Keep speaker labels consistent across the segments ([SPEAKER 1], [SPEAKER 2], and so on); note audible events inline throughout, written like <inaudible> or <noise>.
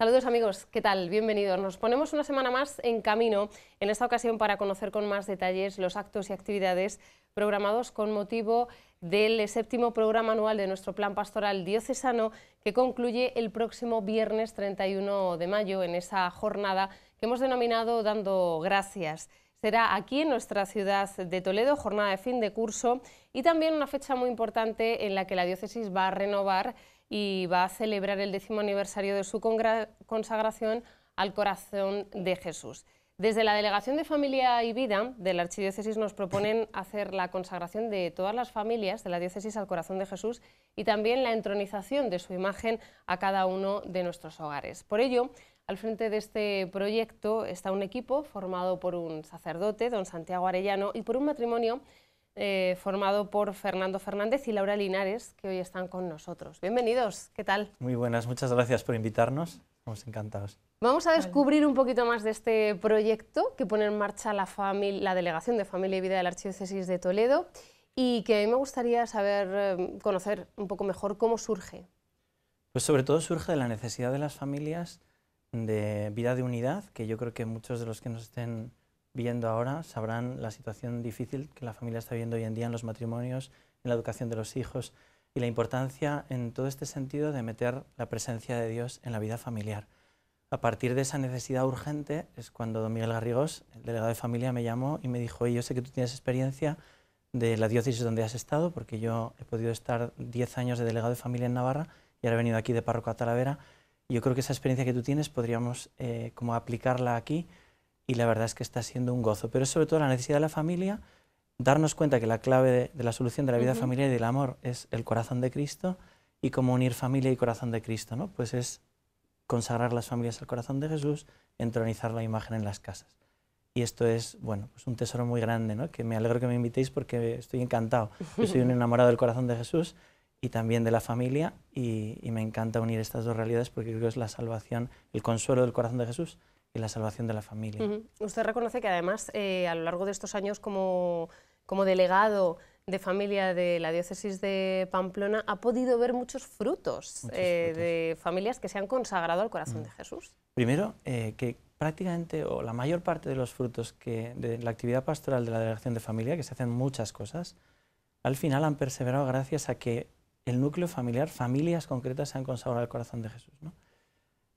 [SPEAKER 1] Saludos amigos, ¿qué tal? Bienvenidos. Nos ponemos una semana más en camino, en esta ocasión para conocer con más detalles los actos y actividades programados con motivo del séptimo programa anual de nuestro plan pastoral diocesano que concluye el próximo viernes 31 de mayo en esa jornada que hemos denominado Dando Gracias. Será aquí en nuestra ciudad de Toledo, jornada de fin de curso y también una fecha muy importante en la que la diócesis va a renovar y va a celebrar el décimo aniversario de su consagración al corazón de Jesús. Desde la Delegación de Familia y Vida de la Archidiócesis nos proponen hacer la consagración de todas las familias de la diócesis al corazón de Jesús y también la entronización de su imagen a cada uno de nuestros hogares. Por ello, al frente de este proyecto está un equipo formado por un sacerdote, don Santiago Arellano, y por un matrimonio eh, formado por Fernando Fernández y Laura Linares, que hoy están con nosotros. Bienvenidos, ¿qué tal?
[SPEAKER 2] Muy buenas, muchas gracias por invitarnos, estamos encantados.
[SPEAKER 1] Vamos a descubrir un poquito más de este proyecto que pone en marcha la, Delegación de Familia y Vida de la Archidiócesis de Toledo y que a mí me gustaría saber, em, conocer un poco mejor cómo surge.
[SPEAKER 2] Pues sobre todo surge de la necesidad de las familias de vida de unidad, que yo creo que muchos de los que nos estén viendo ahora sabrán la situación difícil que la familia está viviendo hoy en día en los matrimonios, en la educación de los hijos y la importancia en todo este sentido de meter la presencia de Dios en la vida familiar. A partir de esa necesidad urgente es cuando don Miguel Garrigós, el delegado de familia, me llamó y me dijo, yo sé que tú tienes experiencia de la diócesis donde has estado, porque yo he podido estar 10 años de delegado de familia en Navarra y ahora he venido aquí de párroco a Talavera. yo creo que esa experiencia que tú tienes podríamos eh, como aplicarla aquí y la verdad es que está siendo un gozo. Pero sobre todo la necesidad de la familia, darnos cuenta que la clave de, la solución de la vida familiar y del amor es el corazón de Cristo y cómo unir familia y corazón de Cristo, ¿no? Pues es consagrar las familias al corazón de Jesús, entronizar la imagen en las casas. Y esto es, bueno, pues un tesoro muy grande, ¿no? Que me alegro que me invitéis porque estoy encantado. Yo soy un <laughs> enamorado del corazón de Jesús y también de la familia y, y me encanta unir estas dos realidades porque creo que es la salvación, el consuelo del corazón de Jesús y la salvación de la familia.
[SPEAKER 1] Usted reconoce que además eh, a lo largo de estos años como, como delegado de familia de la diócesis de Pamplona ha podido ver muchos frutos, eh, de familias que se han consagrado al corazón mm. de Jesús.
[SPEAKER 2] Primero, eh, que prácticamente o la mayor parte de los frutos que de la actividad pastoral de la delegación de familia, que se hacen muchas cosas, al final han perseverado gracias a que el núcleo familiar, familias concretas se han consagrado al corazón de Jesús. ¿no?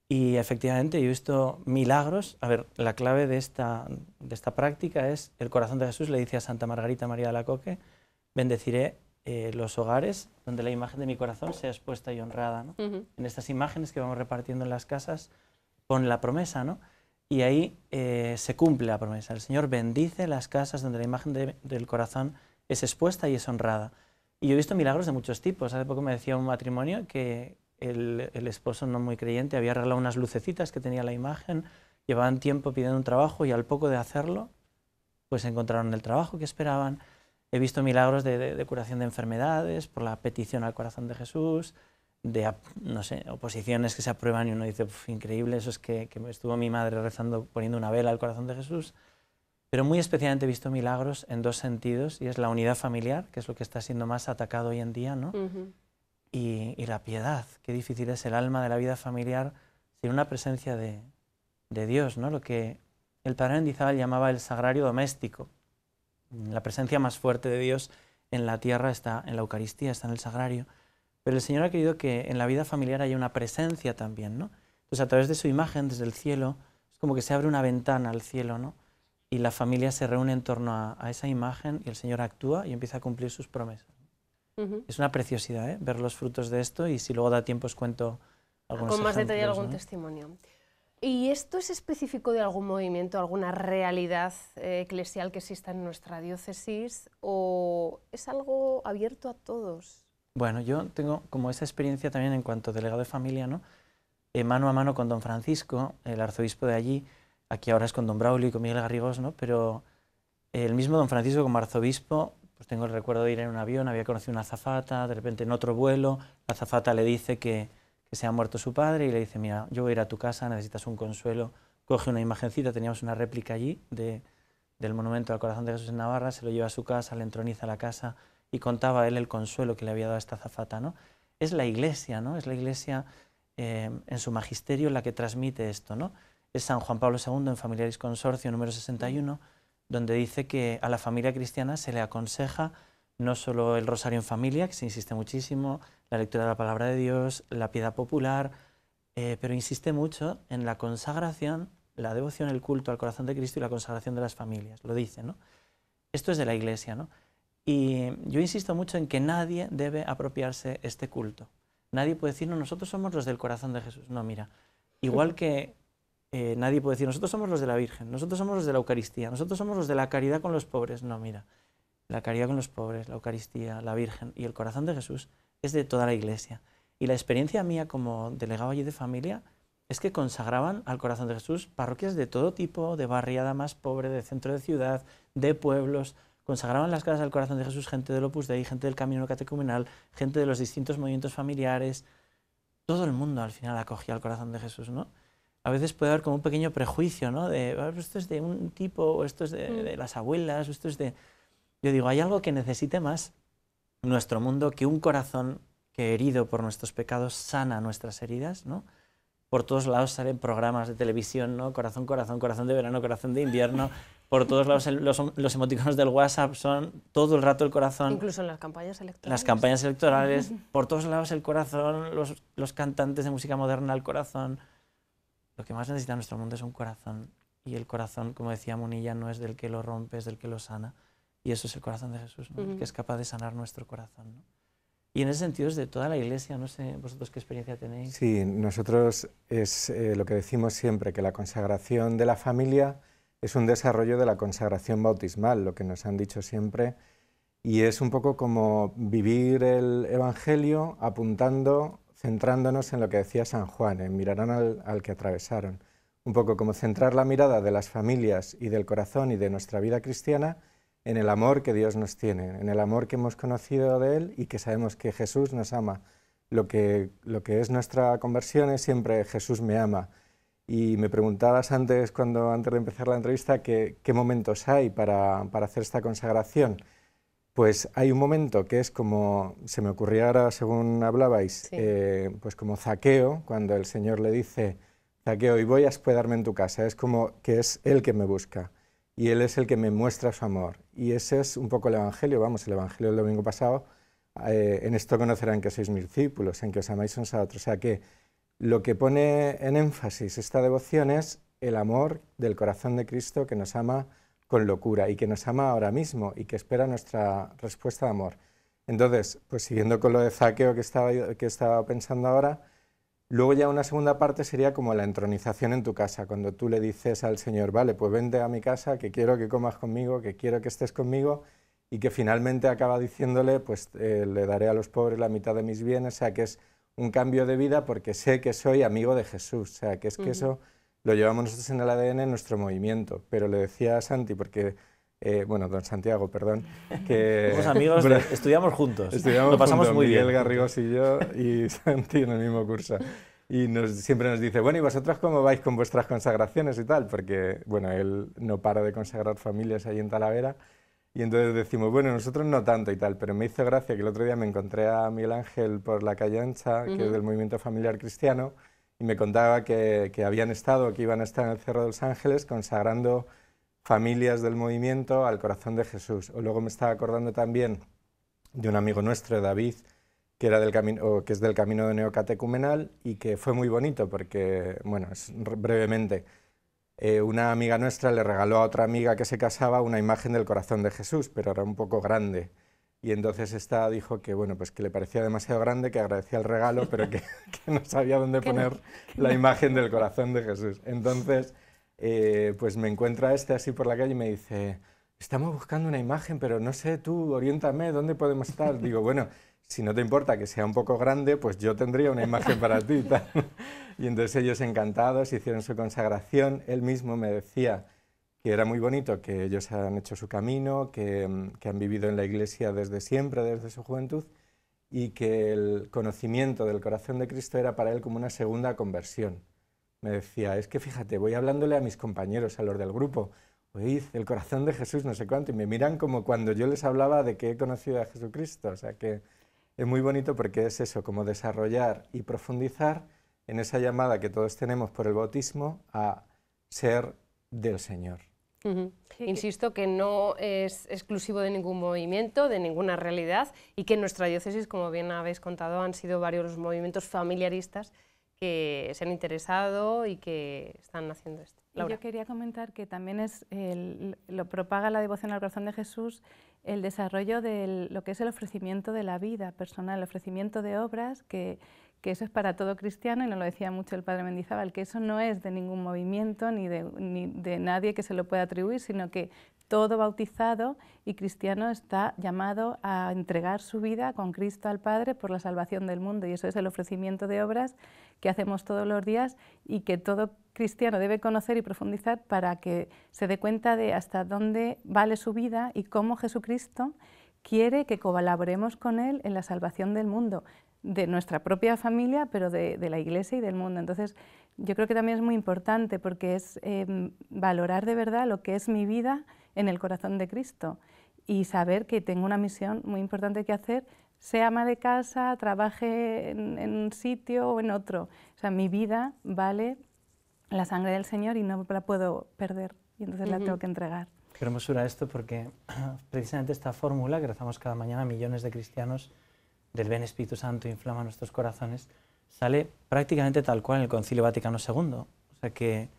[SPEAKER 2] Y efectivamente yo he visto milagros. A ver, la clave de esta, de esta práctica es el corazón de Jesús le dice a Santa Margarita María de la Coque, bendeciré eh, los hogares donde la imagen de mi corazón sea expuesta y honrada. En estas imágenes que vamos repartiendo en las casas, pon la promesa, ¿no? Y ahí eh, se cumple la promesa. El Señor bendice las casas donde la imagen del corazón es expuesta y es honrada. Y yo he visto milagros de muchos tipos. Hace poco me decía un matrimonio que, el, esposo no muy creyente había arreglado unas lucecitas que tenía la imagen, llevaban tiempo pidiendo un trabajo y al poco de hacerlo, pues encontraron el trabajo que esperaban. He visto milagros de, curación de enfermedades por la petición al corazón de Jesús, de oposiciones que se aprueban y uno dice, increíble, eso es que, estuvo mi madre rezando poniendo una vela al corazón de Jesús pero muy especialmente he visto milagros en dos sentidos, y es la unidad familiar, que es lo que está siendo más atacado hoy en día, ¿no? y, la piedad. Qué difícil es el alma de la vida familiar sin una presencia de, Dios, ¿no? lo que el padre llamaba el sagrario doméstico. La presencia más fuerte de Dios en la tierra está en la Eucaristía, está en el sagrario. Pero el Señor ha querido que en la vida familiar haya una presencia también, ¿no? Entonces, a través de su imagen, desde el cielo, es como que se abre una ventana al cielo, ¿no? Y la familia se reúne en torno a esa imagen y el Señor actúa y empieza a cumplir sus promesas. Es una preciosidad ¿eh? ver los frutos de esto y si luego da tiempo os cuento algunos Con más detalle algún
[SPEAKER 1] testimonio. ¿Y esto es específico de algún movimiento, alguna realidad eh, eclesial que exista en nuestra diócesis o es algo abierto a todos?
[SPEAKER 2] Bueno, yo tengo como esa experiencia también en cuanto a delegado de familia, ¿no? Eh, mano a mano con don Francisco, el arzobispo de allí, aquí ahora es con don Braulio y con Miguel Garrigos, ¿no? Pero el mismo don Francisco como arzobispo pues tengo el recuerdo de ir en un avión, había conocido una azafata, de repente en otro vuelo, la azafata le dice que, se ha muerto su padre y le dice, mira, yo voy a ir a tu casa, necesitas un consuelo, coge una imagencita, teníamos una réplica allí del monumento al corazón de Jesús en Navarra, se lo lleva a su casa, le entroniza la casa y contaba él el consuelo que le había dado a esta azafata. ¿no? Es la iglesia, ¿no? es la iglesia eh, en su magisterio la que transmite esto. ¿no? Es San Juan Pablo II en Familiaris Consorcio número 61, donde dice que a la familia cristiana se le aconseja no solo el rosario en familia, que se insiste muchísimo, la lectura de la palabra de Dios, la piedad popular, eh, pero insiste mucho en la consagración, la devoción, el culto al corazón de Cristo y la consagración de las familias, lo dice, ¿no? Esto es de la Iglesia, ¿no? Y yo insisto mucho en que nadie debe apropiarse este culto. Nadie puede decir, no, nosotros somos los del corazón de Jesús. No, mira, igual que eh, nadie puede decir, nosotros somos los de la Virgen, nosotros somos los de la Eucaristía, nosotros somos los de la caridad con los pobres. No, mira, la caridad con los pobres, la Eucaristía, la Virgen y el corazón de Jesús es de toda la Iglesia. Y la experiencia mía como delegado allí de familia es que consagraban al corazón de Jesús parroquias de todo tipo, de barriada más pobre, de centro de ciudad, de pueblos. Consagraban las casas al corazón de Jesús gente del Opus Dei, gente del Camino Catecumenal, gente de los distintos movimientos familiares. Todo el mundo al final acogía al corazón de Jesús, ¿no? a veces puede haber como un pequeño prejuicio, ¿no? De, ah, pues esto es de un tipo, o esto es mm. de, las abuelas, o esto es de... Yo digo, hay algo que necesite más nuestro mundo que un corazón que herido por nuestros pecados sana nuestras heridas, ¿no? Por todos lados salen programas de televisión, ¿no? Corazón, corazón, corazón de verano, corazón de invierno. Por todos lados los, los, emoticonos del WhatsApp son todo el rato el corazón. Incluso en las campañas electorales. Las campañas electorales. <laughs> por todos lados el corazón, los, los cantantes de música moderna, el corazón lo que más necesita nuestro mundo es un corazón. Y el corazón, como decía Monilla, no es del que lo rompe, es del que lo sana. Y eso es el corazón de Jesús, que es capaz de sanar nuestro corazón. Y en ese sentido es de toda la iglesia, no sé vosotros qué experiencia tenéis.
[SPEAKER 3] Sí, nosotros es eh, lo que decimos siempre, que la consagración de la familia es un desarrollo de la consagración bautismal, lo que nos han dicho siempre. Y es un poco como vivir el Evangelio apuntando centrándonos en lo que decía San Juan, en mirar al, que atravesaron. Un poco como centrar la mirada de las familias y del corazón y de nuestra vida cristiana en el amor que Dios nos tiene, en el amor que hemos conocido de Él y que sabemos que Jesús nos ama. Lo que, lo que es nuestra conversión es siempre Jesús me ama. Y me preguntabas antes, cuando, antes de empezar la entrevista, qué momentos hay para, para hacer esta consagración pues hay un momento que es como, se me ocurría ahora según hablabais, eh, pues como zaqueo, cuando el Señor le dice, zaqueo, y voy a hospedarme en tu casa, es como que es Él que me busca y Él es el que me muestra su amor. Y ese es un poco el Evangelio, vamos, el Evangelio del domingo pasado, eh, en esto conocerán que sois mis discípulos, en que os amáis unos a otros. O sea que lo que pone en énfasis esta devoción es el amor del corazón de Cristo que nos ama con locura y que nos ama ahora mismo y que espera nuestra respuesta de amor. Entonces, pues siguiendo con lo de Zaqueo que estaba, que estaba pensando ahora, luego ya una segunda parte sería como la entronización en tu casa, cuando tú le dices al Señor, vale, pues vente a mi casa, que quiero que comas conmigo, que quiero que estés conmigo, y que finalmente acaba diciéndole, pues eh, le daré a los pobres la mitad de mis bienes, o sea, que es un cambio de vida porque sé que soy amigo de Jesús, o sea, que es que eso lo llevamos nosotros en el ADN, en nuestro movimiento. Pero le decía a Santi, porque eh, bueno, don Santiago, perdón, <laughs> que... Somos amigos, <laughs> estudiamos juntos, lo pasamos muy Miguel bien. Garrigos y yo, y <laughs> Santi en el mismo curso. Y nos, siempre nos dice, bueno, ¿y vosotros cómo vais con vuestras consagraciones y tal? Porque, bueno, él no para de consagrar familias ahí en Talavera. Y entonces decimos, bueno, nosotros no tanto y tal, pero me hizo gracia que el otro día me encontré a Miguel Ángel por la calle ancha, que es del movimiento familiar cristiano, me contaba que, habían estado, que iban a estar en el Cerro de los Ángeles consagrando familias del movimiento al corazón de Jesús. O luego me estaba acordando también de un amigo nuestro, David, que, era del camino, que es del camino de neocatecumenal y que fue muy bonito porque, bueno, brevemente, eh, una amiga nuestra le regaló a otra amiga que se casaba una imagen del corazón de Jesús, pero era un poco grande. Y entonces esta dijo que, bueno, pues que le parecía demasiado grande, que agradecía el regalo, <laughs> pero que, no sabía dónde poner la imagen del corazón de Jesús. Entonces, eh, pues me encuentra este así por la calle y me dice, estamos buscando una imagen, pero no sé, tú, oriéntame, ¿dónde podemos estar? Digo, bueno, si no te importa que sea un poco grande, pues yo tendría una imagen para ti. <laughs> y entonces ellos encantados hicieron su consagración. Él mismo me decía que era muy bonito, que ellos han hecho su camino, mm, que, han vivido en la iglesia desde siempre, desde su juventud, y que el conocimiento del corazón de Cristo era para él como una segunda conversión. Me decía, es que fíjate, voy hablándole a mis compañeros, a los del grupo, oíd, el corazón de Jesús, no sé cuánto, y me miran como cuando yo les hablaba de que he conocido a Jesucristo. O sea que es muy bonito porque es eso, como desarrollar y profundizar en esa llamada que todos tenemos por el bautismo a ser del Señor.
[SPEAKER 1] Insisto que no es exclusivo de ningún movimiento, de ninguna realidad, y que en nuestra diócesis, como bien habéis contado, han sido varios los movimientos familiaristas que se han interesado y que están haciendo esto. Yo
[SPEAKER 4] quería comentar que también es lo propaga la devoción al corazón de Jesús el desarrollo de lo que es el ofrecimiento de la vida personal, el ofrecimiento de obras que que eso es para todo cristiano, y no lo decía mucho el padre Mendizábal, que eso no es de ningún movimiento ni de, ni de nadie que se lo pueda atribuir, sino que todo bautizado y cristiano está llamado a entregar su vida con Cristo al Padre por la salvación del mundo. Y eso es el ofrecimiento de obras que hacemos todos los días y que todo cristiano debe conocer y profundizar para que se dé cuenta de hasta dónde vale su vida y cómo Jesucristo quiere que colaboremos con Él en la salvación del mundo de nuestra propia familia, pero de, la Iglesia y del mundo. Entonces, yo creo que también es muy importante porque es em, valorar de verdad lo que es mi vida en el corazón de Cristo y saber que tengo una misión muy importante que hacer, sea ama de casa, trabaje en, un sitio o en otro. O sea, mi vida vale la sangre del Señor y no la puedo perder y entonces la tengo que entregar.
[SPEAKER 2] Qué hermosura esto porque <clears throat> precisamente esta fórmula que rezamos cada mañana millones de cristianos del Ben Espíritu Santo, inflama nuestros corazones, sale prácticamente tal cual en el Concilio Vaticano II. O sea, que,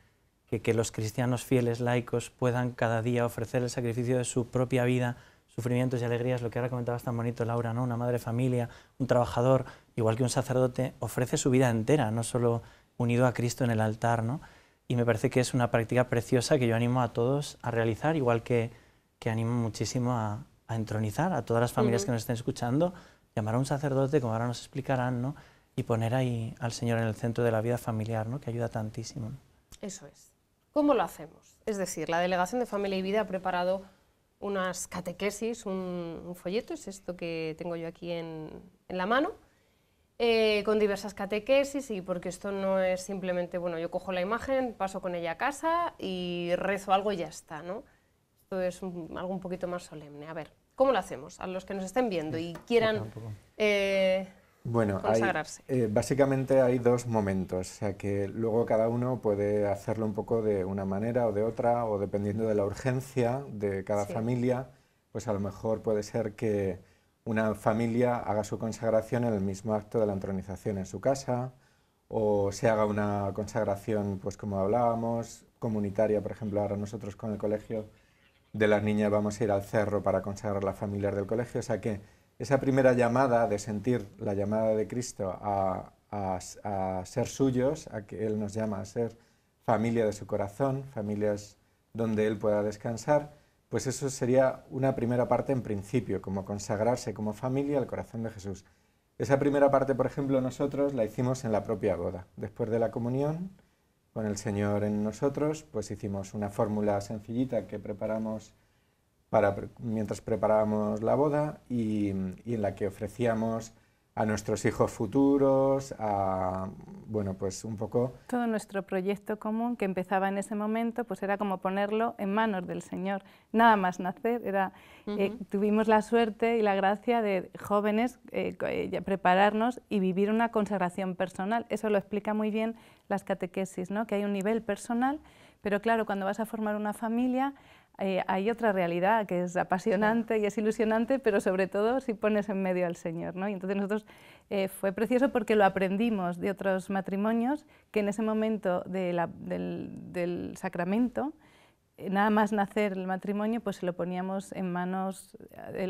[SPEAKER 2] que, los cristianos fieles, laicos, puedan cada día ofrecer el sacrificio de su propia vida, sufrimientos y alegrías, lo que ahora comentabas tan bonito, Laura, ¿no? Una madre familia, un trabajador, igual que un sacerdote, ofrece su vida entera, no solo unido a Cristo en el altar, ¿no? Y me parece que es una práctica preciosa que yo animo a todos a realizar, igual que, animo muchísimo a, entronizar a todas las familias que nos estén escuchando, llamar a un sacerdote, como ahora nos explicarán, ¿no? y poner ahí al Señor en el centro de la vida familiar, ¿no? que ayuda tantísimo.
[SPEAKER 1] Eso es. ¿Cómo lo hacemos? Es decir, la Delegación de Familia y Vida ha preparado unas catequesis, un, folleto, es esto que tengo yo aquí en, la mano, eh, con diversas catequesis y porque esto no es simplemente, bueno, yo cojo la imagen, paso con ella a casa y rezo algo y ya está, ¿no? Esto es algo un poquito más solemne. A ver, ¿Cómo lo hacemos? A los que nos estén viendo y quieran eh,
[SPEAKER 3] bueno, eh, básicamente hay dos momentos, o sea que luego cada uno puede hacerlo un poco de una manera o de otra, o dependiendo de la urgencia de cada familia, pues a lo mejor puede ser que una familia haga su consagración en el mismo acto de la entronización en su casa, o se haga una consagración, pues como hablábamos, comunitaria, por ejemplo, ahora nosotros con el colegio de las niñas vamos a ir al cerro para consagrar las familias del colegio. O sea que esa primera llamada de sentir la llamada de Cristo a, ser suyos, a que Él nos llama a ser familia de su corazón, familias donde Él pueda descansar, pues eso sería una primera parte en principio, como consagrarse como familia al corazón de Jesús. Esa primera parte, por ejemplo, nosotros la hicimos en la propia boda. Después de la comunión, con el Señor en nosotros, pues hicimos una fórmula sencillita que preparamos para, mientras preparábamos la boda y, y en la que ofrecíamos a nuestros hijos futuros, a, bueno, pues un poco...
[SPEAKER 4] Todo nuestro proyecto común que empezaba en ese momento, pues era como ponerlo en manos del Señor. Nada más nacer, era, eh, tuvimos la suerte y la gracia de jóvenes eh, eh, prepararnos y vivir una consagración personal. Eso lo explica muy bien las catequesis, ¿no? que hay un nivel personal, pero claro, cuando vas a formar una familia eh, hay otra realidad que es apasionante y es ilusionante, pero sobre todo si pones en medio al Señor. ¿no? Y entonces nosotros eh, fue precioso porque lo aprendimos de otros matrimonios que en ese momento del, sacramento, eh, nada más nacer el matrimonio, pues se lo poníamos en manos,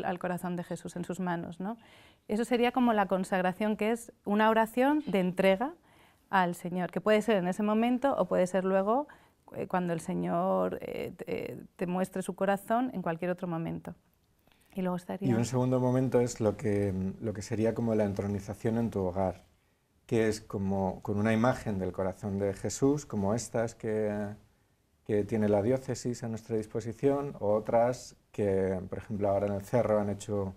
[SPEAKER 4] al corazón de Jesús, en sus manos. ¿no? Eso sería como la consagración, que es una oración de entrega al Señor, que puede ser en ese momento o puede ser luego eh, cuando el Señor eh, te, muestre su corazón en cualquier otro momento. Y luego estaría... Y un segundo
[SPEAKER 3] momento es lo que, lo que sería como la entronización en tu hogar, que es como con una imagen del corazón de Jesús, como estas que, que tiene la diócesis a nuestra disposición, o otras que, por ejemplo, ahora en el Cerro han hecho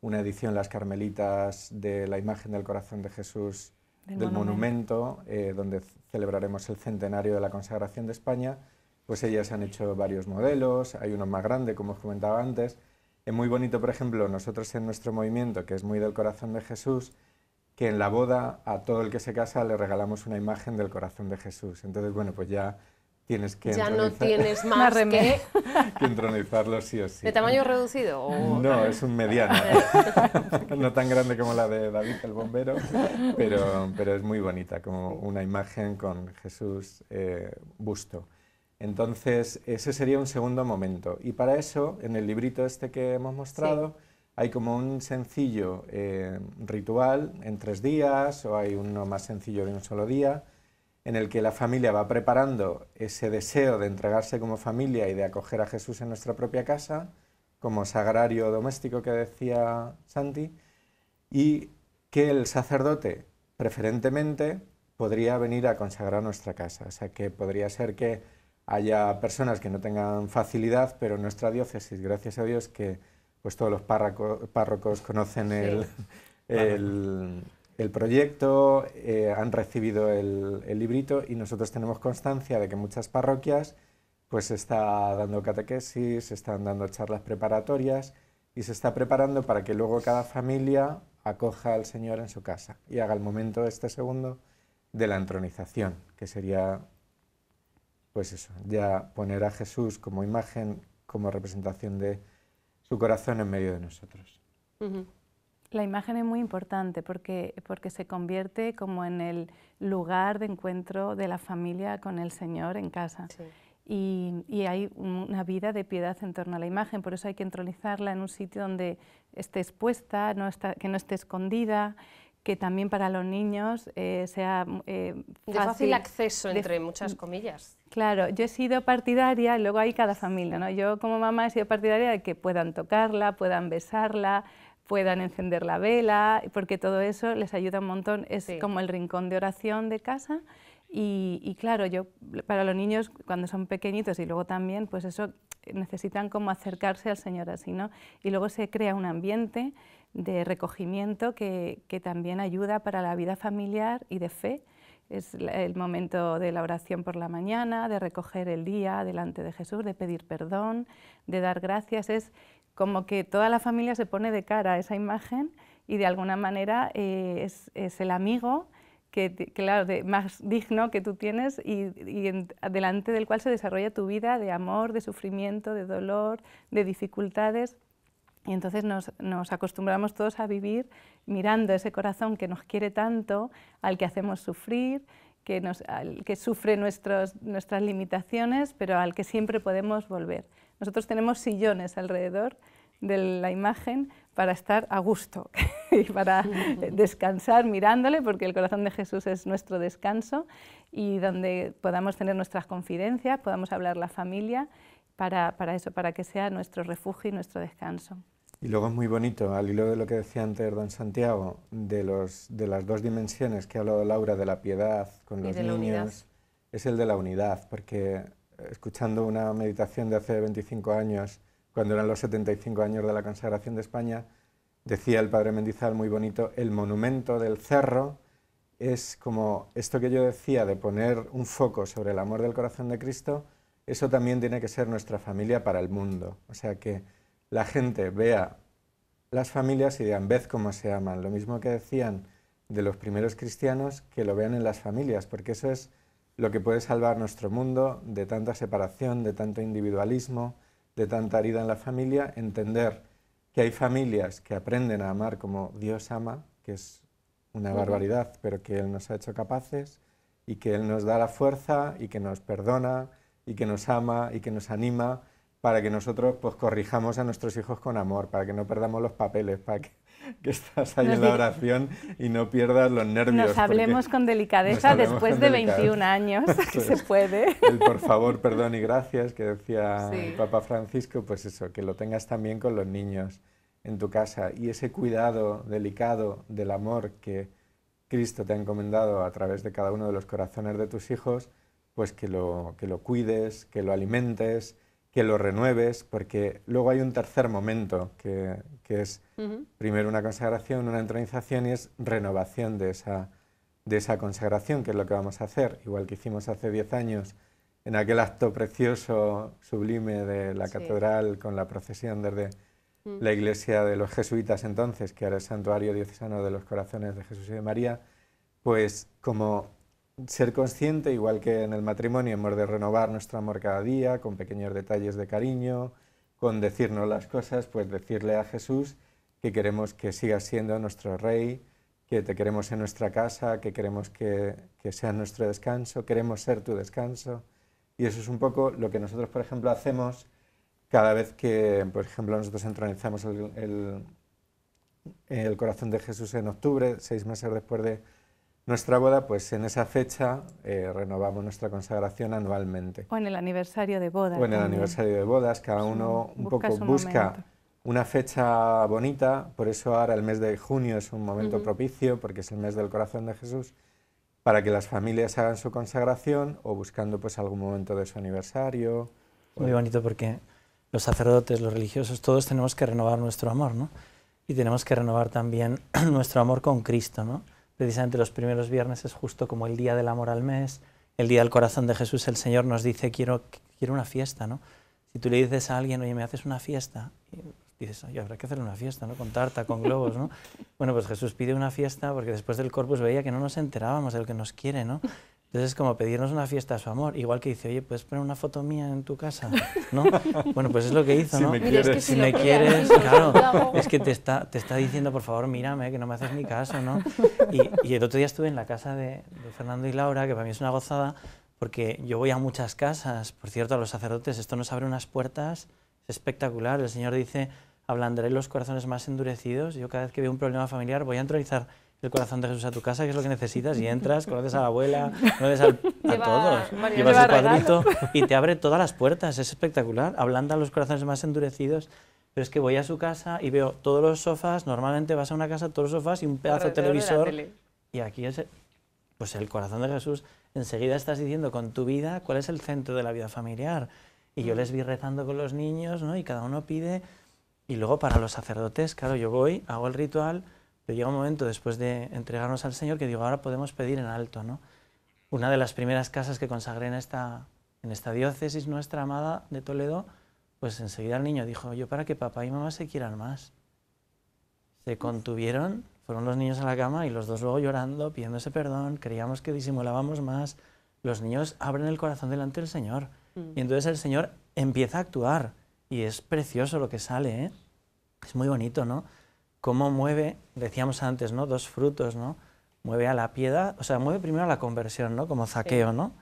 [SPEAKER 3] una edición las Carmelitas de la imagen del corazón de Jesús del, monumento, eh, donde celebraremos el centenario de la consagración de España, pues ellas han hecho varios modelos, hay uno más grande, como os comentaba antes. Es muy bonito, por ejemplo, nosotros en nuestro movimiento, que es muy del corazón de Jesús, que en la boda a todo el que se casa le regalamos una imagen del corazón de Jesús. Entonces, bueno, pues ya tienes que ya no tienes <laughs> más que... que... entronizarlo sí o sí. ¿De tamaño reducido? No, es un mediano. <laughs> no tan grande como la de David el bombero, pero, pero es muy bonita, como una imagen con Jesús eh, busto. Entonces, ese sería un segundo momento. Y para eso, en el librito este que hemos mostrado, hay como un sencillo eh, ritual en tres días, o hay uno más sencillo de un solo día, en el que la familia va preparando ese deseo de entregarse como familia y de acoger a Jesús en nuestra propia casa, como sagrario doméstico que decía Santi, y que el sacerdote, preferentemente, podría venir a consagrar nuestra casa. O sea, que podría ser que haya personas que no tengan facilidad, pero nuestra diócesis, gracias a Dios, que pues todos los párrocos conocen el el proyecto, eh, han recibido el, librito y nosotros tenemos constancia de que muchas parroquias pues está dando catequesis, están dando charlas preparatorias y se está preparando para que luego cada familia acoja al Señor en su casa y haga el momento este segundo de la entronización, que sería pues eso, ya poner a Jesús como imagen, como representación de su corazón en medio de nosotros.
[SPEAKER 4] La imagen es muy importante porque, porque se convierte como en el lugar de encuentro de la familia con el Señor en casa. Y, hay una vida de piedad en torno a la imagen, por eso hay que entronizarla en un sitio donde esté expuesta, que no esté escondida, que también para los niños eh, sea eh, fácil, acceso, entre muchas
[SPEAKER 1] comillas.
[SPEAKER 4] Claro, yo he sido partidaria, luego hay cada familia, ¿no? yo como mamá he sido partidaria de que puedan tocarla, puedan besarla, puedan encender la vela, porque todo eso les ayuda un montón. Es como el rincón de oración de casa. Y, claro, yo para los niños cuando son pequeñitos y luego también, pues eso necesitan como acercarse al Señor así, ¿no? Y luego se crea un ambiente de recogimiento que, que también ayuda para la vida familiar y de fe. Es el momento de la oración por la mañana, de recoger el día delante de Jesús, de pedir perdón, de dar gracias. Es, como que toda la familia se pone de cara a esa imagen y de alguna manera eh, es, el amigo claro, más digno que tú tienes y, delante del cual se desarrolla tu vida de amor, de sufrimiento, de dolor, de dificultades. Y entonces nos, acostumbramos todos a vivir mirando ese corazón que nos quiere tanto, al que hacemos sufrir, que, sufre nuestras limitaciones, pero al que siempre podemos volver. Nosotros tenemos sillones alrededor de la imagen para estar a gusto <laughs> y para <laughs> descansar mirándole, porque el corazón de Jesús es nuestro descanso y donde podamos tener nuestras confidencias, podamos hablar la familia, para eso, para que sea nuestro refugio y nuestro descanso.
[SPEAKER 3] Y luego es muy bonito, al hilo de lo que decía antes don Santiago, de, los, de las dos dimensiones que ha hablado Laura de la piedad con los niños, es el de la unidad, porque eh, escuchando una meditación de hace 25 años, cuando eran los 75 años de la consagración de España, decía el padre Mendizal muy bonito, el monumento del cerro es como esto que yo decía de poner un foco sobre el amor del corazón de Cristo, eso también tiene que ser nuestra familia para el mundo. O sea que la gente vea las familias y digan, «Vez cómo se aman. Lo mismo que decían de los primeros cristianos, que lo vean en las familias, porque eso es lo que puede salvar nuestro mundo de tanta separación, de tanto individualismo, de tanta herida en la familia, entender que hay familias que aprenden a amar como Dios ama, que es una barbaridad, pero que Él nos ha hecho capaces y que Él nos da la fuerza y que nos perdona y que nos ama y que nos anima para que nosotros pues corrijamos a nuestros hijos con amor, para que no perdamos los papeles, para que, <laughs> estás ahí en la oración y no pierdas los nervios. Nos hablemos con delicadeza después de 21 años, <laughs> que se puede. El por favor, perdón y gracias que decía el Papa Francisco, pues eso, que lo tengas también con los niños en tu casa y ese cuidado delicado del amor que Cristo te ha encomendado a través de cada uno de los corazones de tus hijos, pues que lo, que lo cuides, que lo alimentes, que lo renueves, porque luego hay un tercer momento, que, es primero una consagración, una entronización, y es renovación de esa, de esa consagración, que es lo que vamos a hacer, igual que hicimos hace 10 años en aquel acto precioso, sublime de la catedral con la procesión desde mm. la iglesia de los jesuitas entonces, que era el santuario diocesano de los corazones de Jesús y de María, pues como ser consciente, igual que en el matrimonio, hemos de renovar nuestro amor cada día con pequeños detalles de cariño, con decirnos las cosas, pues decirle a Jesús que queremos que siga siendo nuestro rey, que te queremos en nuestra casa, que queremos que, que sea nuestro descanso, queremos ser tu descanso. Y eso es un poco lo que nosotros, por ejemplo, hacemos cada vez que, por ejemplo, nosotros entronizamos el corazón de Jesús en octubre, seis meses después de nuestra boda, pues en esa fecha eh, renovamos nuestra consagración anualmente.
[SPEAKER 4] O en el aniversario de bodas. O en el aniversario
[SPEAKER 3] de bodas, cada uno un poco busca una fecha bonita, por eso ahora el mes de junio es un momento propicio, porque es el mes del corazón de Jesús, para que las familias hagan su consagración o buscando pues algún momento de su aniversario. Muy
[SPEAKER 2] bonito porque los sacerdotes, los religiosos, todos tenemos que renovar nuestro amor, ¿no? Y tenemos que renovar también <clears throat> nuestro amor con Cristo, ¿no? precisamente los primeros viernes es justo como el Día del Amor al Mes, el Día del Corazón de Jesús, el Señor nos dice, quiero, quiero una fiesta, ¿no? Si tú le dices a alguien, oye, me haces una fiesta, dices, oye, habrá que hacerle una fiesta, ¿no? Con tarta, con globos, ¿no? Bueno, pues Jesús pide una fiesta porque después del corpus veía que no nos enterábamos de que nos quiere, ¿no? Entonces es como pedirnos una fiesta a su amor, igual que dice, oye, ¿puedes poner una foto mía en tu casa? ¿No? <laughs> Bueno, pues es lo que hizo, ¿no? Si me quieres, me quieres claro, es que te está, te está diciendo, por favor, mírame, que no me haces ni caso, ¿no? Y, el otro día estuve en la casa de, Fernando y Laura, que para mí es una gozada, porque yo voy a muchas casas, por cierto, a los sacerdotes, esto nos abre unas puertas, es espectacular, el Señor dice, ablandaré los corazones más endurecidos, yo cada vez que veo un problema familiar voy a entronizar el corazón de Jesús a tu casa, que es lo que necesitas, y entras, <laughs> conoces a la abuela, conoces a todos, llevas el cuadrito y te abre todas las puertas, es espectacular, a los corazones más endurecidos. Pero es que voy a su casa y veo todos los sofás, normalmente vas a una casa, todos los sofás y un pedazo de televisor. y aquí es pues el corazón de Jesús. Enseguida estás diciendo con tu vida cuál es el centro de la vida familiar. Y yo mm. les vi rezando con los niños, ¿no? Y cada uno pide. Y luego para los sacerdotes, claro, yo voy, hago el ritual, pero llega un momento después de entregarnos al Señor que digo, ahora podemos pedir en alto. ¿no? Una de las primeras casas que consagré en esta, en esta diócesis, nuestra amada de Toledo, pues enseguida el niño dijo, yo para que papá y mamá se quieran más. Se contuvieron, fueron los niños a la cama y los dos luego llorando, pidiéndose perdón, creíamos que disimulábamos más. Los niños abren el corazón delante del Señor mm. y entonces el Señor empieza a actuar y es precioso lo que sale, ¿eh? es muy bonito, ¿no? cómo mueve, decíamos antes, ¿no? Dos frutos, ¿no? Mueve a la piedad, o sea, mueve primero a la conversión, ¿no? Como zaqueo, ¿no?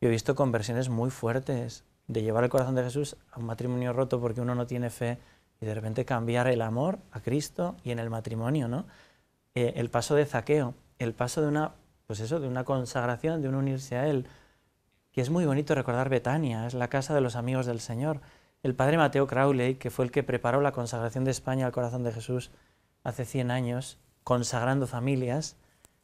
[SPEAKER 2] Yo he visto conversiones muy fuertes de llevar el corazón de Jesús a un matrimonio roto porque uno no tiene fe y de repente cambiar el amor a Cristo y en el matrimonio, ¿no? Eh, el paso de zaqueo, el paso de una, pues eso, de una consagración, de un unirse a Él, que es muy bonito recordar Betania, es la casa de los amigos del Señor. El padre Mateo Crowley, que fue el que preparó la consagración de España al corazón de Jesús, hace 100 años, consagrando familias,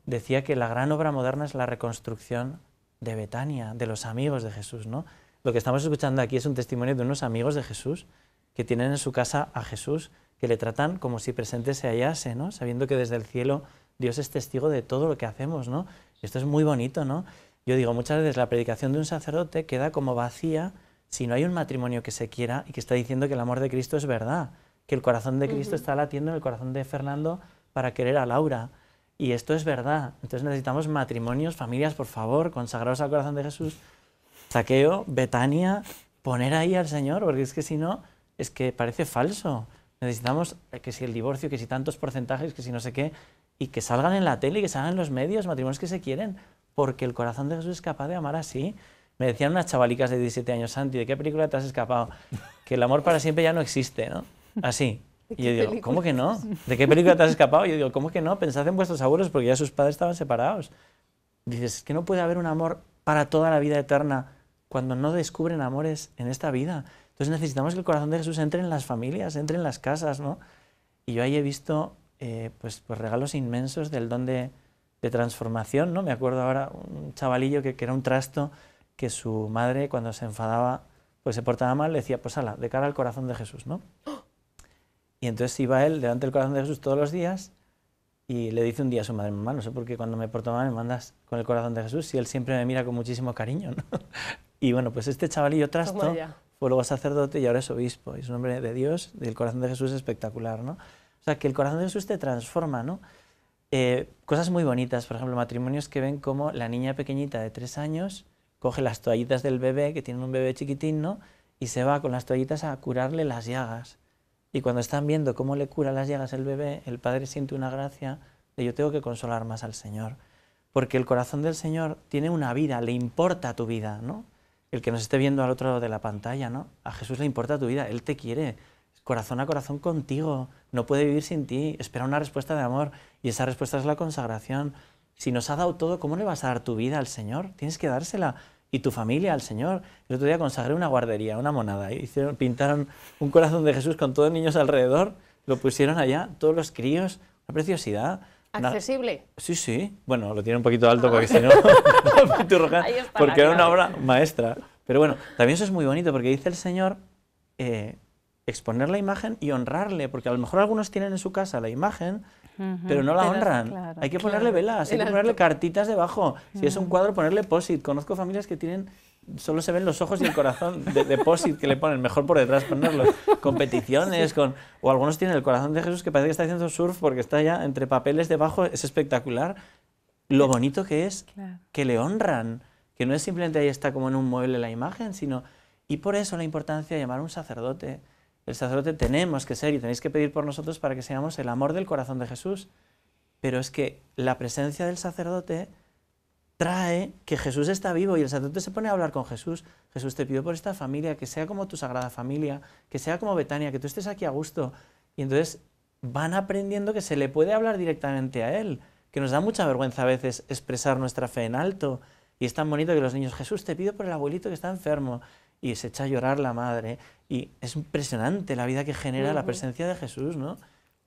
[SPEAKER 2] decía que la gran obra moderna es la reconstrucción de Betania, de los amigos de Jesús, ¿no? Lo que estamos escuchando aquí es un testimonio de unos amigos de Jesús que tienen en su casa a Jesús, que le tratan como si presente se hallase, ¿no? Sabiendo que desde el cielo Dios es testigo de todo lo que hacemos, ¿no? esto es muy bonito, ¿no? Yo digo, muchas veces la predicación de un sacerdote queda como vacía si no hay un matrimonio que se quiera y que está diciendo que el amor de Cristo es verdad que el corazón de Cristo está latiendo en el corazón de Fernando para querer a Laura. Y esto es verdad. Entonces necesitamos matrimonios, familias, por favor, consagrados al corazón de Jesús. Saqueo, Betania, poner ahí al Señor, porque es que si no, es que parece falso. Necesitamos eh, que si el divorcio, que si tantos porcentajes, que si no sé qué, y que salgan en la tele, y que salgan en los medios, matrimonios que se quieren, porque el corazón de Jesús es capaz de amar así. Me decían unas chavalicas de 17 años, Santi, ¿de qué película te has escapado? Que el amor para siempre ya no existe, ¿no? Así. Y yo digo, ¿cómo que no? ¿De qué película te has escapado? Y Yo digo, ¿cómo que no? Pensad en vuestros abuelos porque ya sus padres estaban separados. Dices, es que no puede haber un amor para toda la vida eterna cuando no descubren amores en esta vida. Entonces necesitamos que el corazón de Jesús entre en las familias, entre en las casas, ¿no? Y yo ahí he visto eh, pues, pues, regalos inmensos del don de, transformación, ¿no? Me acuerdo ahora un chavalillo que, que, era un trasto que su madre cuando se enfadaba, pues se portaba mal, le decía, pues ala, de cara al corazón de Jesús, ¿no? ¡Oh! Y entonces iba él delante del corazón de Jesús todos los días y le dice un día a su madre, mamá, no sé por qué cuando me porto mal me mandas con el corazón de Jesús y él siempre me mira con muchísimo cariño. <laughs> Y bueno, pues este chavalillo trasto fue luego sacerdote y ahora es obispo. Y es un hombre de Dios y el corazón de Jesús es espectacular, ¿no? O sea, que el corazón de Jesús te transforma, ¿no? Eh, cosas muy bonitas, por ejemplo, matrimonios que ven como la niña pequeñita de tres años coge las toallitas del bebé, que tiene un bebé chiquitín, ¿no? Y se va con las toallitas a curarle las llagas. Y cuando están viendo cómo le cura las llagas el bebé, el padre siente una gracia de yo tengo que consolar más al Señor. Porque el corazón del Señor tiene una vida, le importa tu vida, ¿no? El que nos esté viendo al otro lado de la pantalla, ¿no? A Jesús le importa tu vida, Él te quiere, corazón a corazón contigo, no puede vivir sin ti, espera una respuesta de amor y esa respuesta es la consagración. Si nos ha dado todo, ¿cómo le vas a dar tu vida al Señor? Tienes que dársela y tu familia al Señor. El otro día consagré una guardería, una monada. Hicieron, pintaron un corazón de Jesús con todos los niños alrededor, lo pusieron allá, todos los críos, una preciosidad. ¿Accesible? Sí, sí. Bueno, lo tiene un poquito alto porque si no, <laughs> <laughs> porque era una obra maestra. Pero bueno, también eso es muy bonito porque dice el Señor eh, exponer la imagen y honrarle, porque a lo mejor algunos tienen en su casa la imagen,
[SPEAKER 5] pero no la honran. hay que ponerle velas, hay que ponerle
[SPEAKER 2] cartitas debajo. Si es un mm. cuadro, ponerle posit. Conozco familias que tienen solo se ven los ojos y el corazón de, posit que le ponen, mejor por detrás ponerlo, competiciones, peticiones con, o algunos tienen el corazón de Jesús que parece que está haciendo surf porque está ya entre papeles debajo, es espectacular lo bonito que es que le honran, que no es simplemente ahí está como en un mueble la imagen, sino, y por eso la importancia de llamar a un sacerdote, el sacerdote tenemos que ser y tenéis que pedir por nosotros para que seamos el amor del corazón de Jesús. Pero es que la presencia del sacerdote trae que Jesús está vivo y el sacerdote se pone a hablar con Jesús. Jesús te pido por esta familia, que sea como tu sagrada familia, que sea como Betania, que tú estés aquí a gusto. Y entonces van aprendiendo que se le puede hablar directamente a Él, que nos da mucha vergüenza a veces expresar nuestra fe en alto. Y es tan bonito que los niños, Jesús, te pido por el abuelito que está enfermo y se echa a llorar la madre. Y es impresionante la vida que genera la presencia de Jesús, ¿no?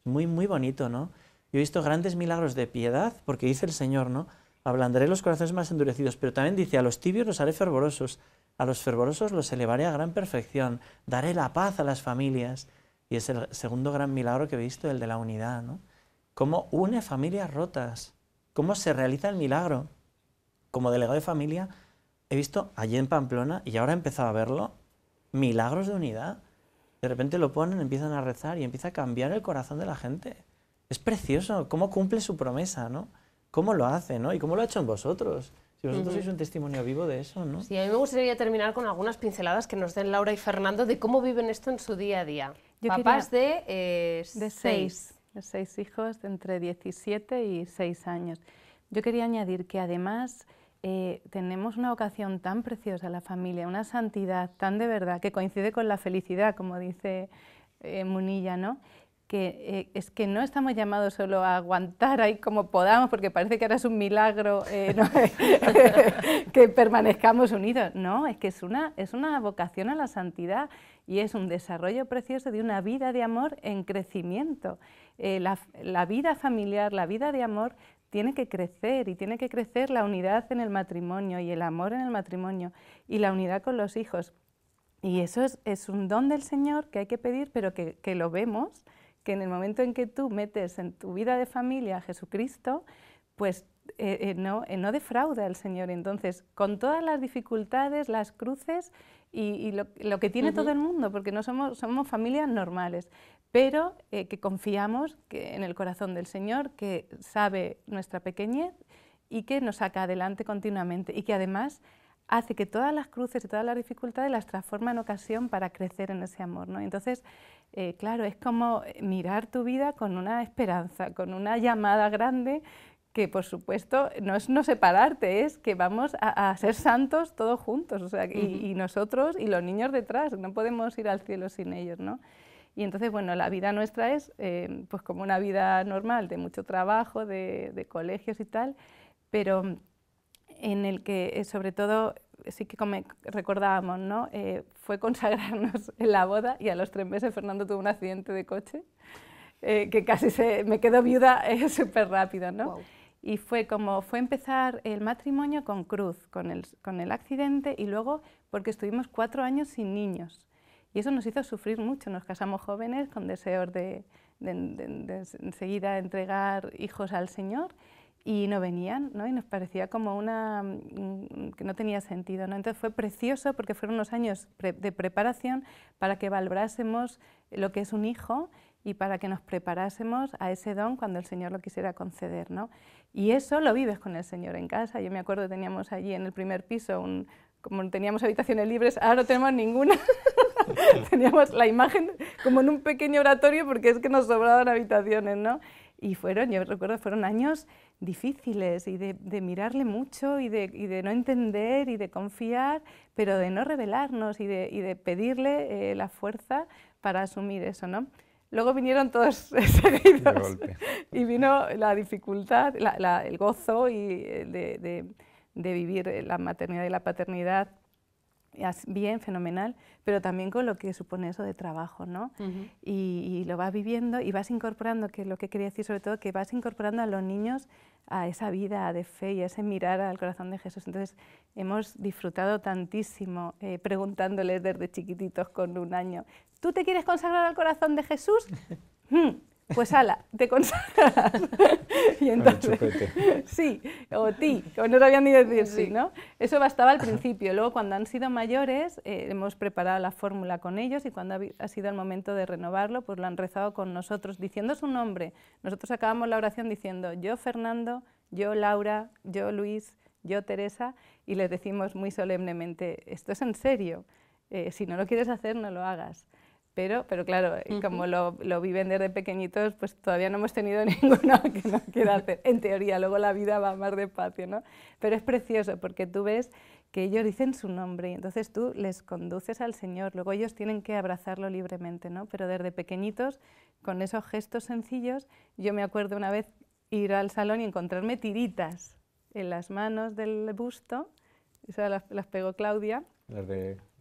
[SPEAKER 2] Muy, muy bonito, ¿no? Yo he visto grandes milagros de piedad, porque dice el Señor, ¿no? Ablandaré los corazones más endurecidos, pero también dice, a los tibios los haré fervorosos, a los fervorosos los elevaré a gran perfección, daré la paz a las familias. Y es el segundo gran milagro que he visto, el de la unidad, ¿no? Cómo une familias rotas, cómo se realiza el milagro. Como delegado de familia, he visto allí en Pamplona, y ahora he empezado a verlo, milagros de unidad. De repente lo ponen, empiezan a rezar y empieza a cambiar el corazón de la gente. Es precioso, cómo cumple su promesa, ¿no? Cómo lo hace, ¿no? Y cómo lo ha hecho en vosotros. Si vosotros sois un testimonio vivo de eso, ¿no? Sí,
[SPEAKER 1] a mí me gustaría terminar con algunas pinceladas que nos den Laura y Fernando de cómo viven esto en su día a día. Yo Papás
[SPEAKER 4] de, eh, de seis. seis. seis hijos de entre 17 y 6 años. Yo quería añadir que además eh, tenemos una vocación tan preciosa, la familia, una santidad tan de verdad, que coincide con la felicidad, como dice eh, Munilla, ¿no? que eh, es que no estamos llamados solo a aguantar ahí como podamos, porque parece que ahora es un milagro <laughs> que permanezcamos unidos. No, es que es una, es una vocación a la santidad y es un desarrollo precioso de una vida de amor en crecimiento. la, vida familiar, la vida de amor tiene que crecer y tiene que crecer la unidad en el matrimonio y el amor en el matrimonio y la unidad con los hijos. Y eso es, un don del Señor que hay que pedir, pero que, lo vemos, que en el momento en que tú metes en tu vida de familia a Jesucristo, pues eh, eh, eh, no, defrauda al Señor. Entonces, con todas las dificultades, las cruces y, lo, que tiene todo el mundo, porque no somos, somos familias normales, pero eh, que confiamos que, en el corazón del Señor, que sabe nuestra pequeñez y que nos saca adelante continuamente y que además hace que todas las cruces y todas las dificultades las transforma en ocasión para crecer en ese amor. ¿no? Entonces, eh, claro, es como mirar tu vida con una esperanza, con una llamada grande que por supuesto no es no separarte, es que vamos a, ser santos todos juntos, sea, y, y, nosotros y los niños detrás, no podemos ir al cielo sin ellos. ¿no? Y entonces, bueno, la vida nuestra es eh, pues como una vida normal, de mucho trabajo, de, colegios y tal, pero en el que eh, sobre todo sí que como recordábamos, ¿no? Eh, fue consagrarnos <laughs> en la boda y a los tres meses Fernando tuvo un accidente de coche que casi se, me quedó viuda <laughs> súper rápido. ¿no? Y fue como fue empezar el matrimonio con cruz, con el, con el accidente y luego porque estuvimos cuatro años sin niños. Y eso nos hizo sufrir mucho. Nos casamos jóvenes con deseos de, enseguida entregar hijos al Señor y no venían, ¿no? Y nos parecía como una... Mm, que no tenía sentido, ¿no? Entonces fue precioso porque fueron unos años de preparación para que valorásemos lo que es un hijo y para que nos preparásemos a ese don cuando el Señor lo quisiera conceder, ¿no? Y eso lo vives con el Señor en casa. Yo me acuerdo, teníamos allí en el primer piso un, como teníamos habitaciones libres, ahora no tenemos ninguna. <laughs> teníamos la imagen como en un pequeño oratorio porque es que nos sobraban habitaciones, ¿no? Y fueron, yo recuerdo, fueron años difíciles y de, mirarle mucho y de, y de, no entender y de confiar, pero de no revelarnos y de, y de pedirle eh, la fuerza para asumir eso, ¿no? Luego vinieron todos <laughs> seguidos y vino la dificultad, la, el gozo y eh, de, de vivir eh, la maternidad y la paternidad bien, fenomenal, pero también con lo que supone eso de trabajo, ¿no? y, lo vas viviendo y vas incorporando, que es lo que quería decir sobre todo, que vas incorporando a los niños a esa vida de fe y a ese mirar al corazón de Jesús. Entonces, hemos disfrutado tantísimo eh, preguntándoles desde chiquititos con un año, ¿tú te quieres consagrar al corazón de Jesús? <laughs> Hmm. Pues ala, te consagras. <laughs> y entonces, sí, o ti, o no sabían ni decir sí. ¿no? Eso bastaba al principio. Luego, cuando han sido mayores, eh, hemos preparado la fórmula con ellos y cuando ha, sido el momento de renovarlo, pues lo han rezado con nosotros, diciendo su nombre. Nosotros acabamos la oración diciendo yo Fernando, yo Laura, yo Luis, yo Teresa, y les decimos muy solemnemente, esto es en serio, eh, si no lo quieres hacer, no lo hagas. Pero, claro, eh, como lo, viven desde pequeñitos, pues todavía no hemos tenido <laughs> ninguno que no quiera hacer. En teoría, luego la vida va más despacio, ¿no? Pero es precioso porque tú ves que ellos dicen su nombre y entonces tú les conduces al Señor. Luego ellos tienen que abrazarlo libremente, ¿no? Pero desde pequeñitos, con esos gestos sencillos, yo me acuerdo una vez ir al salón y encontrarme tiritas en las manos del busto, sea, las, las pegó Claudia,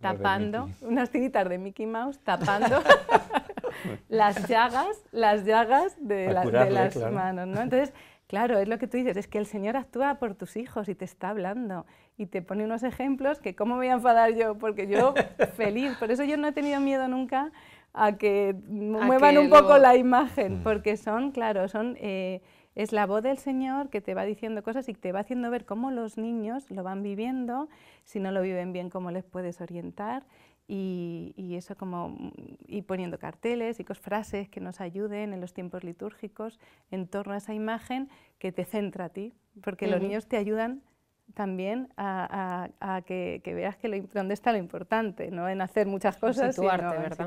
[SPEAKER 4] tapando, unas tiritas de Mickey Mouse tapando <laughs> las llagas, las llagas de, las manos, ¿no? Entonces, claro, es lo que tú dices, es que el Señor actúa por tus hijos y te está hablando y te pone unos ejemplos que cómo voy a enfadar yo, porque yo <laughs> feliz, por eso yo no he tenido miedo nunca a que muevan un poco la imagen, mm. porque son, claro, son... Eh, es la voz del Señor que te va diciendo cosas y te va haciendo ver cómo los niños lo van viviendo, si no lo viven bien, cómo les puedes orientar y, eso como y poniendo carteles y frases que nos ayuden en los tiempos litúrgicos en torno a esa imagen que te centra a ti, porque los niños te ayudan también a, que, veas que lo, dónde está lo importante, no en hacer muchas cosas, Situarte,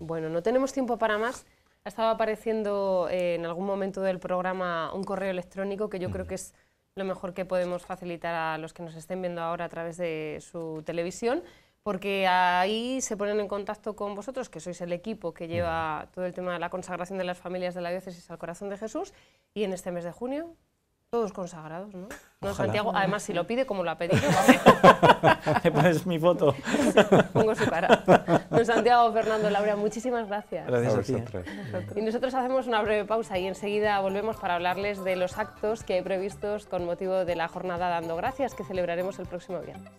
[SPEAKER 1] Bueno, no tenemos tiempo para más, ha estado apareciendo eh, en algún momento del programa un correo electrónico que yo creo que es lo mejor que podemos facilitar a los que nos estén viendo ahora a través de su televisión, porque ahí se ponen en contacto con vosotros, que sois el equipo que lleva todo el tema de la consagración de las familias de la diócesis al corazón de Jesús, y en este mes de junio todos consagrados, ¿no? No, Santiago, además, si lo pide como lo ha pedido, Me <laughs> pones mi foto. Pongo su cara. Don Santiago, Fernando, Laura, muchísimas gracias. Gracias eh. a, vosotros. Y nosotros hacemos una breve pausa y enseguida volvemos para hablarles de los actos que hay previstos con motivo de la jornada Dando Gracias que celebraremos el próximo viernes.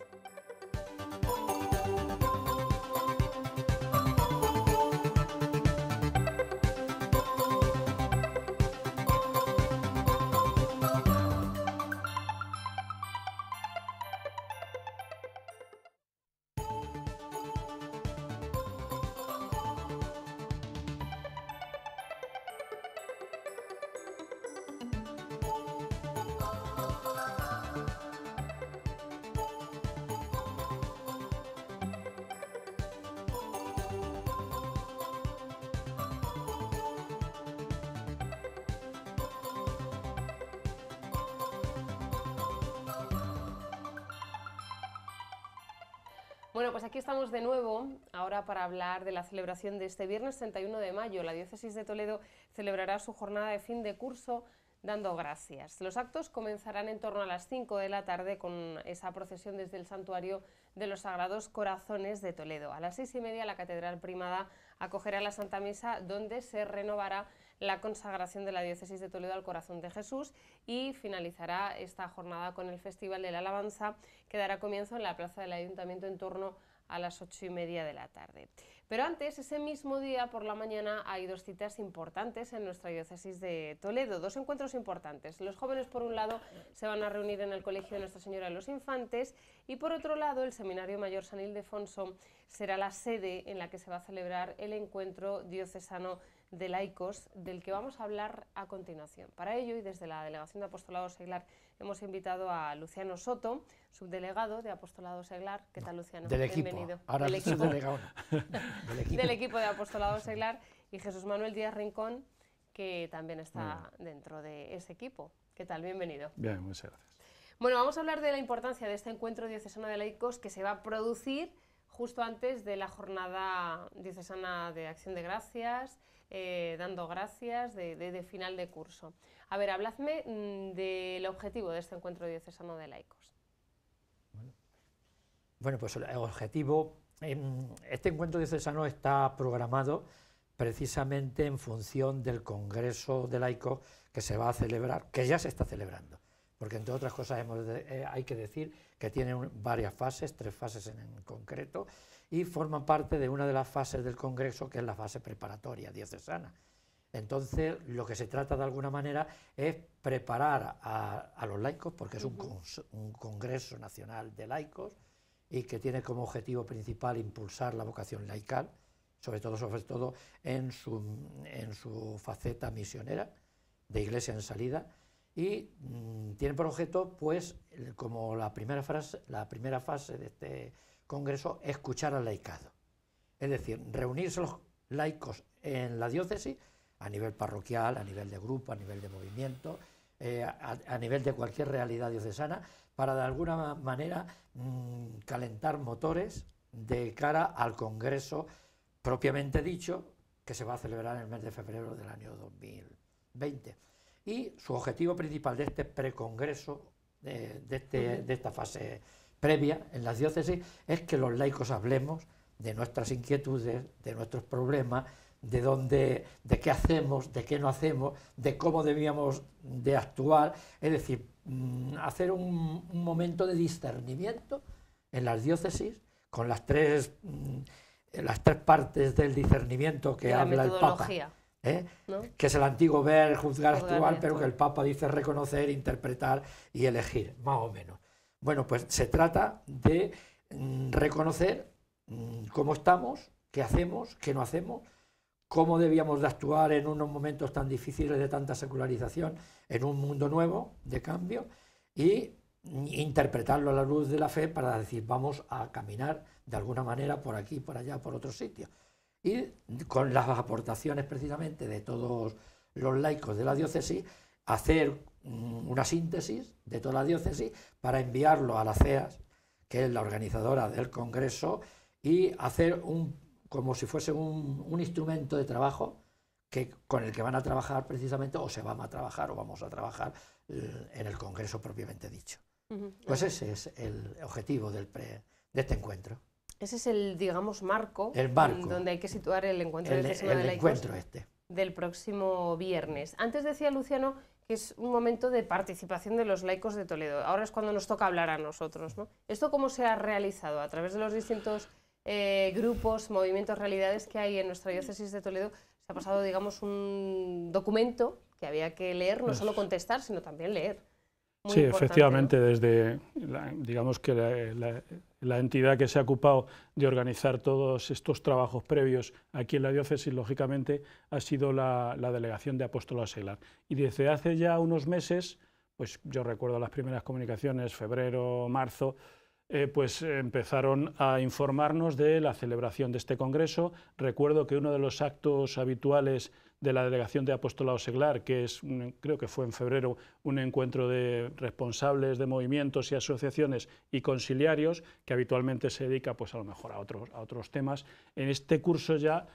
[SPEAKER 1] de la celebración de este viernes 31 de mayo. La diócesis de Toledo celebrará su jornada de fin de curso dando gracias. Los actos comenzarán en torno a las 5 de la tarde con esa procesión desde el santuario de los Sagrados Corazones de Toledo. A las seis y media la Catedral Primada acogerá la Santa Misa donde se renovará la consagración de la diócesis de Toledo al Corazón de Jesús y finalizará esta jornada con el Festival de la Alabanza que dará comienzo en la Plaza del Ayuntamiento en torno a las 8 y media de la tarde. Pero antes, ese mismo día por la mañana, hay dos citas importantes en nuestra diócesis de Toledo, dos encuentros importantes. Los jóvenes, por un lado, se van a reunir en el Colegio de Nuestra Señora de los Infantes y, por otro lado, el Seminario Mayor San Ildefonso será la sede en la que se va a celebrar el encuentro diocesano de laicos, del que vamos a hablar a continuación. Para ello, y desde la Delegación de Apostolado Seglar, hemos invitado a Luciano Soto, subdelegado de Apostolado Seglar. ¿Qué tal, Luciano? Del equipo. Bienvenido. Ahora del <laughs> equipo. del, equipo. de Apostolado Seglar y Jesús Manuel Díaz Rincón, que también está dentro de ese equipo. ¿Qué tal? Bienvenido.
[SPEAKER 6] Bien, muchas gracias.
[SPEAKER 1] Bueno, vamos a hablar de la importancia de este encuentro diocesano de laicos que se va a producir justo antes de la jornada diocesana de acción de gracias eh, dando gracias de, final de curso. A ver, habladme mm, del objetivo de este encuentro diocesano de laicos.
[SPEAKER 7] Bueno, pues el objetivo, em, este encuentro diocesano está programado precisamente en función del Congreso de Laicos que se va a celebrar, que ya se está celebrando porque entre otras cosas eh, hay que decir que tiene varias fases, tres fases en concreto, y forman parte de una de las fases del Congreso, que es la fase preparatoria diocesana. Entonces, lo que se trata de alguna manera es preparar a, los laicos, porque es un, Congreso Nacional de Laicos y que tiene como objetivo principal impulsar la vocación laical, sobre todo, sobre todo en, su, en su faceta misionera de Iglesia en salida, y mm, tiene por objeto, pues, como la primera, la primera fase de este Congreso escuchar al laicado. Es decir, reunirse los laicos en la diócesis a nivel parroquial, a nivel de grupo, a nivel de movimiento, eh, a, nivel de cualquier realidad diocesana, para de alguna manera mm, calentar motores de cara al Congreso propiamente dicho, que se va a celebrar en el mes de febrero del año 2020. Y su objetivo principal de este precongreso, de, de, este, de esta fase previa en las diócesis es que los laicos hablemos de nuestras inquietudes, de nuestros problemas, de dónde, de qué hacemos, de qué no hacemos, de cómo debíamos de actuar, es decir, mm, hacer un, momento de discernimiento en las diócesis con las tres mm, las tres partes del discernimiento que habla el Papa. ¿eh? Que es el antiguo ver, juzgar actuar, pero que el Papa dice reconocer, interpretar y elegir, más o menos. Bueno, pues se trata de mm, reconocer mm, cómo estamos, qué hacemos, qué no hacemos, cómo debíamos de actuar en unos momentos tan difíciles de tanta secularización, en un mundo nuevo de cambio, y mm, interpretarlo a la luz de la fe para decir vamos a caminar de alguna manera por aquí, por allá, por otro sitio. Y con las aportaciones precisamente de todos los laicos de la diócesis, hacer una síntesis de toda la diócesis para enviarlo a la CEAS, que es la organizadora del Congreso, y hacer un, como si fuese un, instrumento de trabajo que, con el que van a trabajar precisamente, o se van a trabajar, o vamos a trabajar eh, en el Congreso propiamente dicho. Pues ese es el objetivo del de este encuentro.
[SPEAKER 1] Ese es el, digamos, marco, el donde hay que situar el encuentro, encuentro este. del próximo viernes. Antes decía Luciano que es un momento de participación de los laicos de Toledo. Ahora es cuando nos toca hablar a nosotros. ¿Esto cómo se ha realizado? ¿A través de los distintos eh, grupos, movimientos, realidades que hay en nuestra diócesis de Toledo? Se ha pasado, digamos, un documento que había que leer, no solo contestar, sino también leer. sí, efectivamente,
[SPEAKER 6] desde, digamos que la, la entidad que se ha ocupado de organizar todos estos trabajos previos aquí en la diócesis, lógicamente, ha sido la, delegación de Apóstol Seglar. Y desde hace ya unos meses, pues yo recuerdo las primeras comunicaciones, febrero, marzo, eh, pues empezaron a informarnos de la celebración de este congreso. Recuerdo que uno de los actos habituales de la delegación de Apostolado Seglar, que es, creo que fue en febrero, un encuentro de responsables de movimientos y asociaciones y conciliarios, que habitualmente se dedica pues, a lo mejor a otros, a otros temas. En este curso ya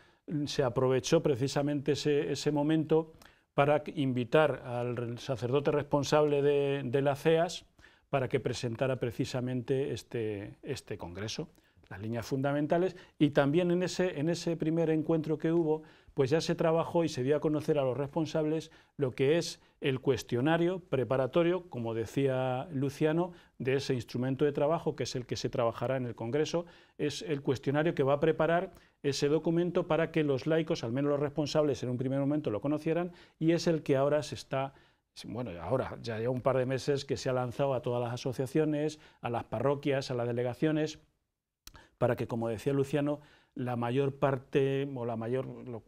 [SPEAKER 6] se aprovechó precisamente ese, momento para invitar al sacerdote responsable de, de la CEAS para que presentara precisamente este, este congreso las líneas fundamentales y también en ese, en ese primer encuentro que hubo pues ya se trabajó y se dio a conocer a los responsables lo que es el cuestionario preparatorio, como decía Luciano, de ese instrumento de trabajo, que es el que se trabajará en el Congreso, es el cuestionario que va a preparar ese documento para que los laicos, al menos los responsables en un primer momento, lo conocieran y es el que ahora se está bueno, ahora ya lleva un par de meses que se ha lanzado a todas las asociaciones, a las parroquias, a las delegaciones, para que, como decía Luciano, la mayor parte o la mayor, la,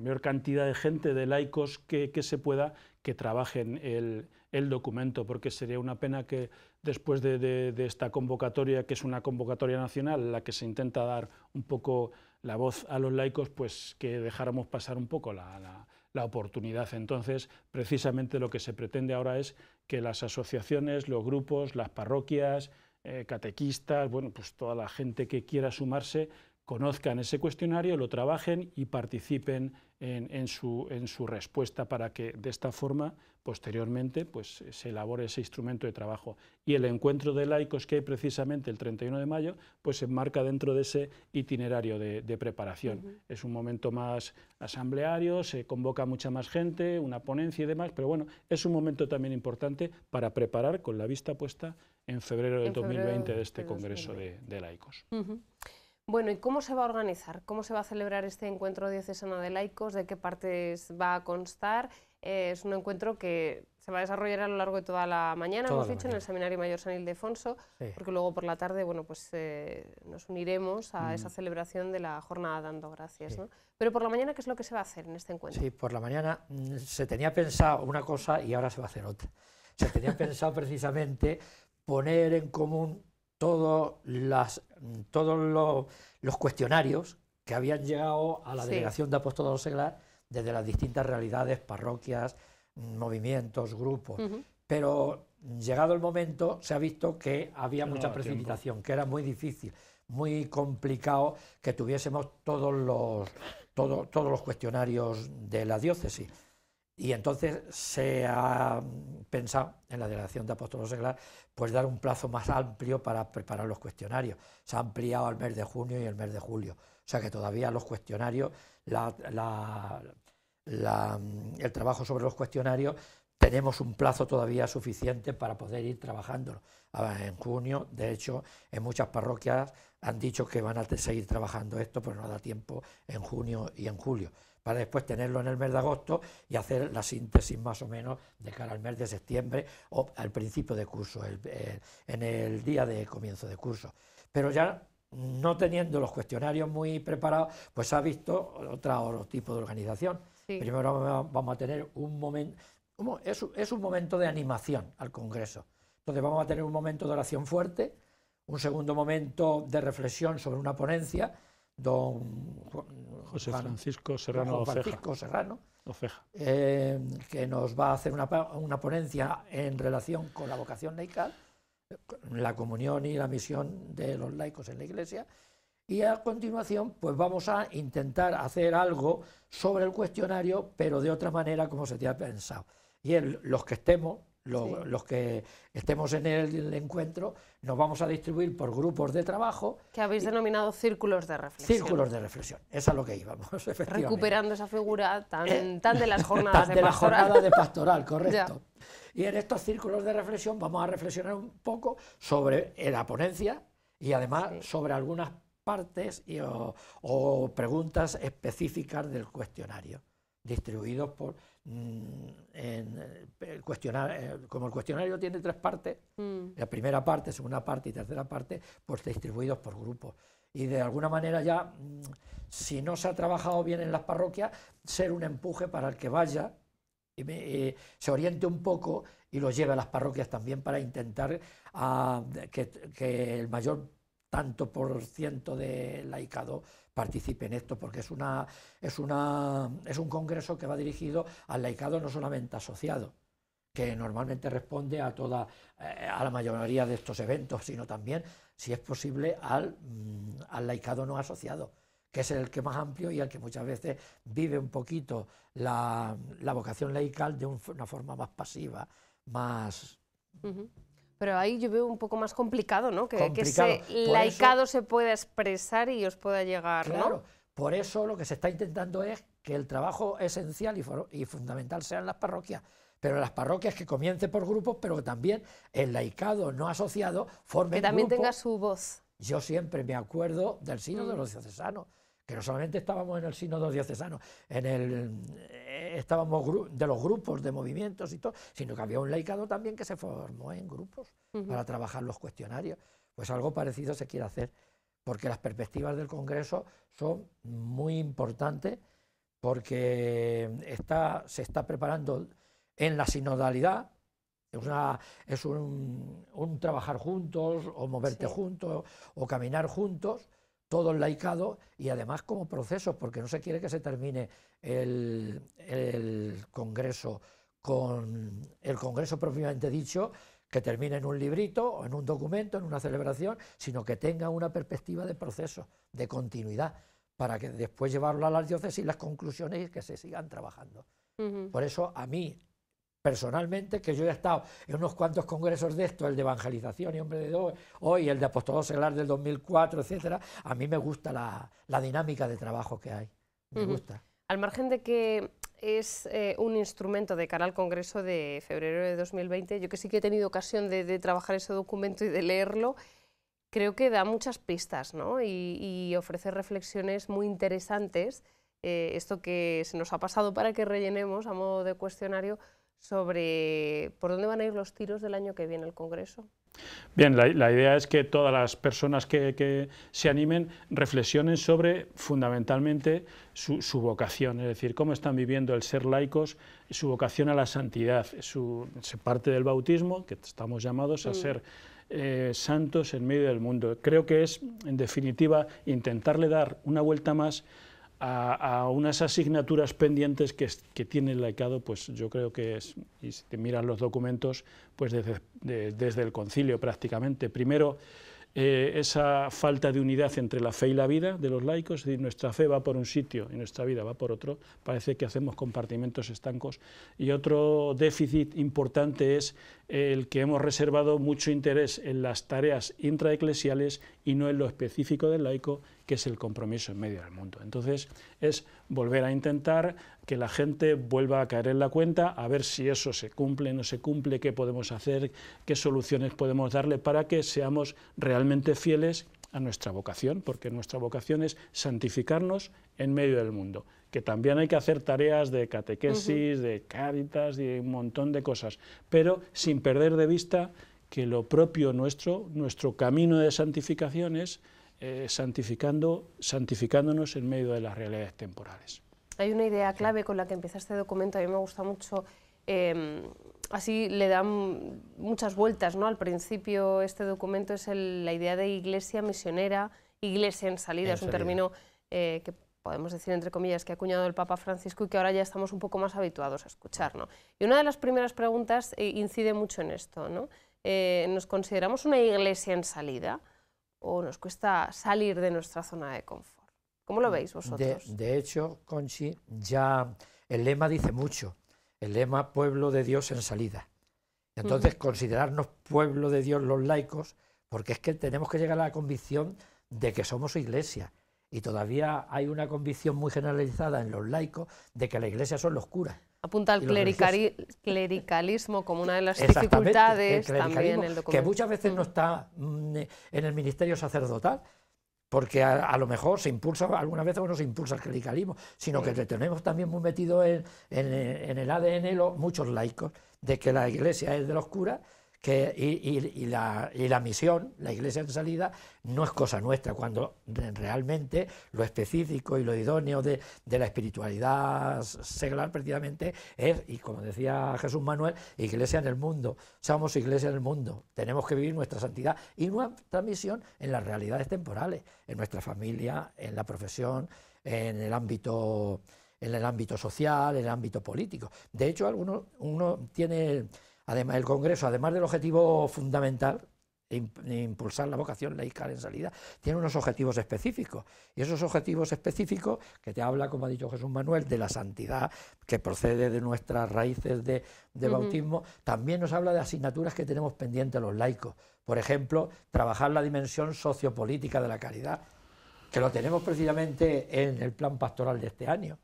[SPEAKER 6] mayor cantidad de gente, de laicos que, se pueda, que trabajen el, el, documento, porque sería una pena que después de, esta convocatoria, que es una convocatoria nacional, la que se intenta dar un poco la voz a los laicos, pues que dejáramos pasar un poco la, oportunidad. Entonces, precisamente lo que se pretende ahora es que las asociaciones, los grupos, las parroquias, eh, catequistas, bueno, pues toda la gente que quiera sumarse, conozcan ese cuestionario, lo trabajen y participen en, su, respuesta para que de esta forma, posteriormente, pues, se elabore ese instrumento de trabajo. Y el encuentro de laicos que hay precisamente el 31 de mayo, pues se enmarca dentro de ese itinerario de, preparación. Es un momento más asambleario, se convoca mucha más gente, una ponencia y demás, pero bueno, es un momento también importante para preparar con la vista puesta en febrero del 2020 de este Congreso de, laicos.
[SPEAKER 1] Bueno, ¿y cómo se va a organizar? ¿Cómo se va a celebrar este encuentro diocesano de laicos? ¿De qué partes va a constar? Eh, es un encuentro que se va a desarrollar a lo largo de toda la mañana, hemos dicho, en el Seminario Mayor San Ildefonso, porque luego por la tarde bueno, pues, eh, nos uniremos a esa mm. celebración de la jornada Dando Gracias. ¿no? Pero por la mañana, ¿qué es lo que se va a hacer en este encuentro?
[SPEAKER 7] Sí, por la mañana mm, se tenía pensado una cosa y ahora se va a hacer otra. Se tenía <laughs> pensado precisamente poner en común todos, las, todos los, cuestionarios que habían llegado a la delegación de apóstolos seglar desde las distintas realidades, parroquias, movimientos, grupos. Pero llegado el momento se ha visto que había mucha precipitación, que era muy difícil, muy complicado que tuviésemos todos los, todos los cuestionarios de la diócesis. Y entonces se ha pensado en la Delegación de Apóstolos Seglar pues dar un plazo más amplio para preparar los cuestionarios. Se ha ampliado al mes de junio y el mes de julio. O sea que todavía los cuestionarios, el trabajo sobre los cuestionarios, tenemos un plazo todavía suficiente para poder ir trabajando. En junio, de hecho, en muchas parroquias han dicho que van a seguir trabajando esto, pero no da tiempo en junio y en julio para después tenerlo en el mes de agosto y hacer la síntesis más o menos de cara al mes de septiembre o al principio de curso, eh, en el día de comienzo de curso. Pero ya no teniendo los cuestionarios muy preparados, pues ha visto otra, otro tipo de organización. Primero vamos a tener un momento, es, es un momento de animación al Congreso. Entonces vamos a tener un momento de oración fuerte, un segundo momento de reflexión sobre una ponencia, don José Francisco Serrano Ofeja, Serrano, eh, que nos va a hacer una, ponencia en relación con la vocación laical, la comunión y la misión de los laicos en la Iglesia. Y a continuación, pues vamos a intentar hacer algo sobre el cuestionario, pero de otra manera como se te ha pensado. Y los que estemos los que estemos en el encuentro nos vamos a distribuir por grupos de trabajo.
[SPEAKER 1] Que habéis denominado círculos de reflexión. Círculos
[SPEAKER 7] de reflexión, es lo que íbamos, <laughs> Recuperando
[SPEAKER 1] esa figura tan, eh, de las <laughs> jornadas de, de pastoral. La jornada de pastoral,
[SPEAKER 7] <laughs> correcto. y en estos círculos de reflexión vamos a reflexionar un poco sobre eh, la ponencia y además sobre algunas partes o preguntas específicas del cuestionario, distribuidos por Mm, en eh, eh, como el cuestionario tiene tres partes, mm. la primera parte, segunda parte y tercera parte, pues distribuidos por grupos. Y de alguna manera ya, mm, si no se ha trabajado bien en las parroquias, ser un empuje para el que vaya y, eh, se oriente un poco y lo lleve a las parroquias también para intentar ah, que el mayor tanto por ciento de laicado participe en esto, porque es, una, es, una, es un congreso que va dirigido al laicado no solamente asociado, que normalmente responde a, toda, eh, a la mayoría de estos eventos, sino también, si es posible, al, mm, al laicado no asociado que es el que más amplio y al que muchas veces vive un poquito la, vocación laical de una forma más pasiva, más,
[SPEAKER 1] pero ahí yo veo un poco más complicado, ¿no? Que, ese laicado se pueda expresar y os pueda llegar, claro,
[SPEAKER 7] Por eso lo que se está intentando es que el trabajo esencial y, y fundamental sean las parroquias, pero las parroquias que comiencen por grupos, pero también el laicado no asociado forme. Que también tenga
[SPEAKER 1] su voz.
[SPEAKER 7] Yo siempre me acuerdo del signo de los mm. diocesanos pero solamente estábamos en el sínodo diocesano, en el, eh, estábamos de los grupos de movimientos y todo, sino que había un laicado también que se formó en grupos para trabajar los cuestionarios. Pues algo parecido se quiere hacer, porque las perspectivas del Congreso son muy importantes, porque está, se está preparando en la sinodalidad, es, un, trabajar juntos, o moverte juntos, o caminar juntos, todo el laicado y además como proceso, porque no se quiere que se termine el, Congreso con el Congreso propiamente dicho, que termine en un librito o en un documento, en una celebración, sino que tenga una perspectiva de proceso, de continuidad, para que después llevarlo a las diócesis las conclusiones y que se sigan trabajando. Por eso a mí personalmente, que yo he estado en unos cuantos congresos de esto, el de evangelización y hombre de hoy, hoy el de apostolado seglar del 2004, etcétera, a mí me gusta la, dinámica de trabajo que hay, me gusta.
[SPEAKER 1] Al margen de que es eh, un instrumento de cara al Congreso de febrero de 2020, yo que sí que he tenido ocasión de, trabajar ese documento y de leerlo, creo que da muchas pistas ¿no? y, ofrece reflexiones muy interesantes. Eh, esto que se nos ha pasado para que rellenemos a modo de cuestionario, sobre por dónde van a ir los tiros del año que viene el Congreso.
[SPEAKER 6] Bien, la, idea es que todas las personas que, se animen reflexionen sobre fundamentalmente su, vocación, es decir, cómo están viviendo el ser laicos, su vocación a la santidad, su, parte del bautismo, que estamos llamados a mm. ser eh, santos en medio del mundo. Creo que es, en definitiva, intentarle dar una vuelta más a, unas asignaturas pendientes que, tiene el laicado, pues yo creo que es, y si te miran los documentos, pues desde, el concilio prácticamente. Primero, eh, esa falta de unidad entre la fe y la vida de los laicos, es decir, nuestra fe va por un sitio y nuestra vida va por otro, parece que hacemos compartimentos estancos. Y otro déficit importante es el que hemos reservado mucho interés en las tareas intraeclesiales y no en lo específico del laico que es el compromiso en medio del mundo. Entonces es volver a intentar que la gente vuelva a caer en la cuenta, a ver si eso se cumple, no se cumple, qué podemos hacer, qué soluciones podemos darle para que seamos realmente fieles a nuestra vocación, porque nuestra vocación es santificarnos en medio del mundo, que también hay que hacer tareas de catequesis, de cáritas, de un montón de cosas, pero sin perder de vista que lo propio nuestro, nuestro camino de santificación es eh, santificando, santificándonos en medio de las realidades temporales.
[SPEAKER 1] Hay una idea clave con la que empieza este documento, a mí me gusta mucho. Em, así le dan muchas vueltas ¿no? al principio. Este documento es la idea de iglesia misionera, iglesia en salida, es un término eh, que podemos decir entre comillas, que ha acuñado el Papa Francisco y que ahora ya estamos un poco más habituados a escuchar. Y una de las primeras preguntas eh, incide mucho en esto. ¿no? ¿Nos consideramos una iglesia en salida? o nos cuesta salir de nuestra zona de confort. ¿Cómo lo mm, veis vosotros?
[SPEAKER 7] De, hecho, Conchi, ya el lema dice mucho. El lema pueblo de Dios en salida. Entonces, considerarnos pueblo de Dios los laicos, porque es que tenemos que llegar a la convicción de que somos iglesia. Y todavía hay una convicción muy generalizada en los laicos de que la iglesia son los curas
[SPEAKER 1] apunta al clericalismo como una de las dificultades también el documento. Que
[SPEAKER 7] muchas veces no está mm, en el ministerio sacerdotal, porque a, lo mejor se impulsa, alguna vez no se impulsa el clericalismo, sino que tenemos también muy metido en, el ADN muchos laicos, de que la iglesia es de los curas que, y, la, y la misión, la iglesia en salida, no es cosa nuestra, cuando realmente lo específico y lo idóneo de, la espiritualidad seglar precisamente es, y como decía Jesús Manuel, iglesia en el mundo, somos iglesia en el mundo, tenemos que vivir nuestra santidad y nuestra misión en las realidades temporales, en nuestra familia, en la profesión, en el ámbito en el ámbito social, en el ámbito político. De hecho, algunos uno tiene Además, el Congreso, además del objetivo fundamental, impulsar la vocación laical en salida, tiene unos objetivos específicos. Y esos objetivos específicos, que te habla, como ha dicho Jesús Manuel, de la santidad que procede de nuestras raíces de, bautismo, también nos habla de asignaturas que tenemos pendientes los laicos. Por ejemplo, trabajar la dimensión sociopolítica de la caridad, que lo tenemos precisamente en el plan pastoral de este año.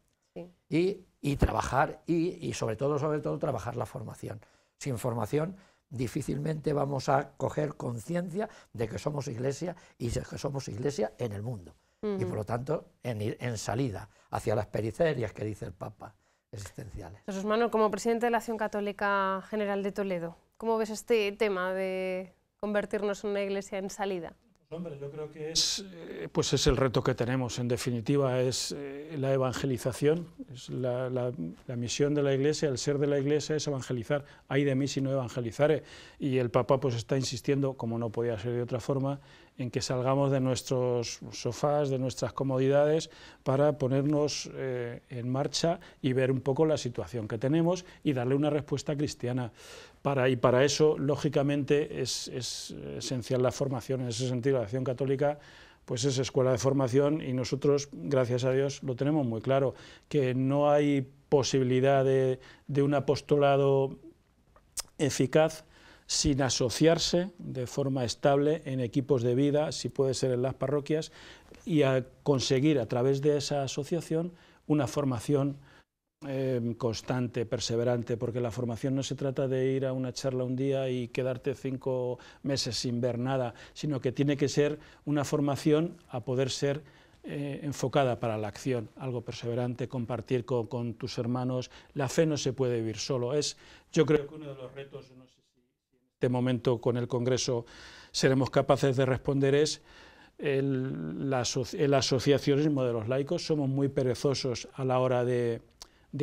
[SPEAKER 7] Y, trabajar, y, y sobre todo, sobre todo, trabajar la formación sin formación, difícilmente vamos a coger conciencia de que somos iglesia y de que somos iglesia en el mundo. Y por lo tanto, en, en salida hacia las periferias que dice el Papa existenciales.
[SPEAKER 1] Jesús Manuel, como presidente de la Acción Católica General de Toledo, ¿cómo ves este tema de convertirnos en una iglesia en
[SPEAKER 6] salida? Hombre, yo creo que es, eh, pues es el reto que tenemos, en definitiva, es eh, la evangelización, es la, misión de la Iglesia, el ser de la Iglesia es evangelizar, hay de mí si no evangelizaré, y el Papa pues está insistiendo, como no podía ser de otra forma, en que salgamos de nuestros sofás, de nuestras comodidades, para ponernos eh, en marcha y ver un poco la situación que tenemos y darle una respuesta cristiana. Para, y para eso, lógicamente, es, esencial la formación. En ese sentido, la acción católica pues es escuela de formación y nosotros, gracias a Dios, lo tenemos muy claro, que no hay posibilidad de un apostolado eficaz sin asociarse de forma estable en equipos de vida, si puede ser en las parroquias, y a conseguir a través de esa asociación una formación em, constante, perseverante, porque la formación no se trata de ir a una charla un día y quedarte cinco meses sin ver nada, sino que tiene que ser una formación a poder ser eh, enfocada para la acción, algo perseverante, compartir con, tus hermanos. La fe no se puede vivir solo. Es, yo creo que uno de los retos de este momento con el Congreso seremos capaces de responder es el, asociacionismo de los laicos. Somos muy perezosos a la hora de,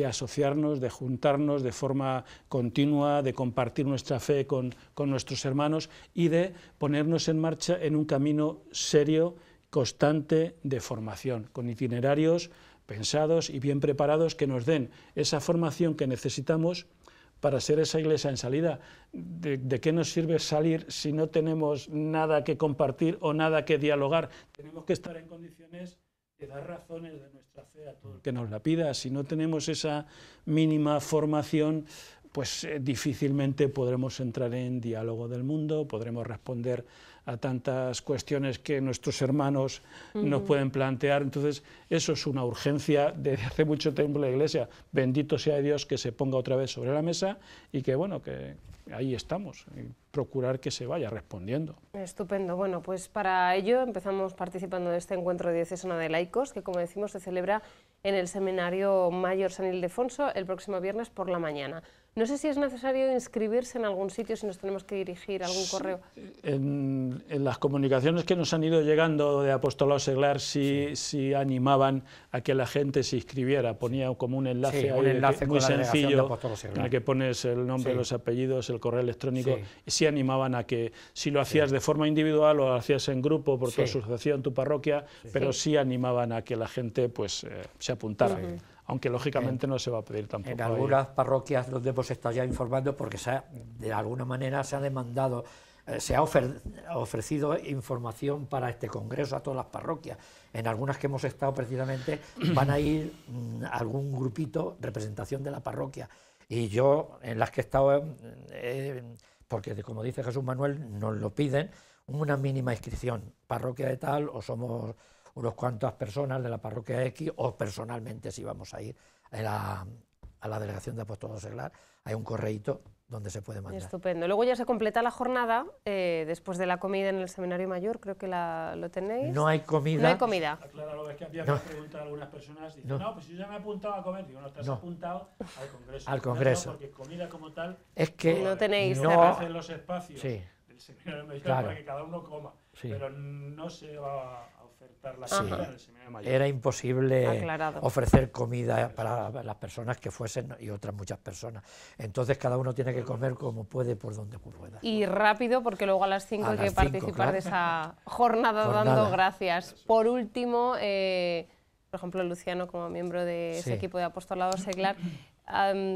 [SPEAKER 6] asociarnos, de juntarnos de forma continua, de compartir nuestra fe con, nuestros hermanos y de ponernos en marcha en un camino serio, constante de formación, con itinerarios pensados y bien preparados que nos den esa formación que necesitamos para ser esa iglesia en salida. ¿De, qué nos sirve salir si no tenemos nada que compartir o nada que dialogar? Tenemos que estar en condiciones de dar razones de nuestra fe a todo el que nos la pida. Si no tenemos esa mínima formación, pues eh, difícilmente podremos entrar en diálogo del mundo, podremos responder a tantas cuestiones que nuestros hermanos nos pueden plantear. Entonces, eso es una urgencia desde <laughs> hace mucho tiempo la Iglesia. Bendito sea Dios que se ponga otra vez sobre la mesa y que, bueno, que ahí estamos, procurar que se vaya respondiendo.
[SPEAKER 1] Estupendo. Bueno, pues para ello empezamos participando de este encuentro de diocesano de laicos, que como decimos se celebra en el Seminario Mayor San Ildefonso el próximo viernes por la mañana. No sé si es necesario inscribirse en algún sitio, si nos tenemos que dirigir algún correo.
[SPEAKER 6] En, las comunicaciones que nos han ido llegando de Apostolado Seglar sí, animaban a que la gente se inscribiera, ponía como un enlace, muy sencillo, en el que pones el nombre, los apellidos, el correo electrónico, y sí animaban a que si lo hacías de forma individual o lo hacías en grupo por tu asociación, tu parroquia, pero sí animaban a que la gente pues eh, se
[SPEAKER 7] apuntara aunque lógicamente no se va a pedir tampoco. En algunas parroquias donde hemos estado ya informando, porque se de alguna manera se ha demandado, eh, se ha ofrecido información para este congreso a todas las parroquias. En algunas que hemos estado precisamente <clears throat> van a ir mm, algún grupito, representación de la parroquia. Y yo, en las que he estado, em, eh, porque como dice Jesús Manuel, nos lo piden, una mínima inscripción, parroquia de tal o somos unos cuantas personas de la parroquia X o personalmente si vamos a ir a la, a la delegación de apóstolos Seglar, hay un correíto donde se puede mandar.
[SPEAKER 1] Estupendo. Luego ya se completa la jornada eh, después de la comida en el Seminario Mayor, creo que la, lo tenéis. No hay comida. No hay comida.
[SPEAKER 6] Acláralo, es que había no. preguntado a algunas personas, dicen, no. pues yo ya me he apuntado a comer. Digo, no, estás apuntado al <laughs> Congreso. Al Congreso. porque comida como tal...
[SPEAKER 7] Es que no tenéis... No hacen los espacios del Seminario Mayor para que
[SPEAKER 6] cada uno coma, pero no se va a... Era imposible ofrecer
[SPEAKER 7] comida para las personas que fuesen y otras muchas personas. Entonces cada uno tiene que comer como puede, por donde pueda.
[SPEAKER 1] Y rápido, porque luego a las 5 hay que participar de esa jornada, dando gracias. Por último, eh, por ejemplo, Luciano, como miembro de ese equipo de apostolado seglar,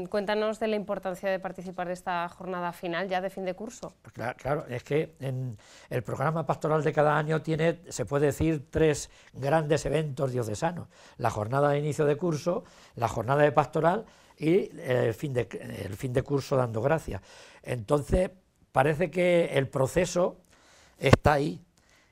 [SPEAKER 1] cuéntanos de la importancia de participar de esta jornada final, ya de fin de curso.
[SPEAKER 7] Pues claro, es que en el programa pastoral de cada año tiene, se puede decir, tres grandes eventos diocesanos. La jornada de inicio de curso, la jornada de pastoral y eh, el fin de, el fin de curso dando gracias. Entonces, parece que el proceso está ahí.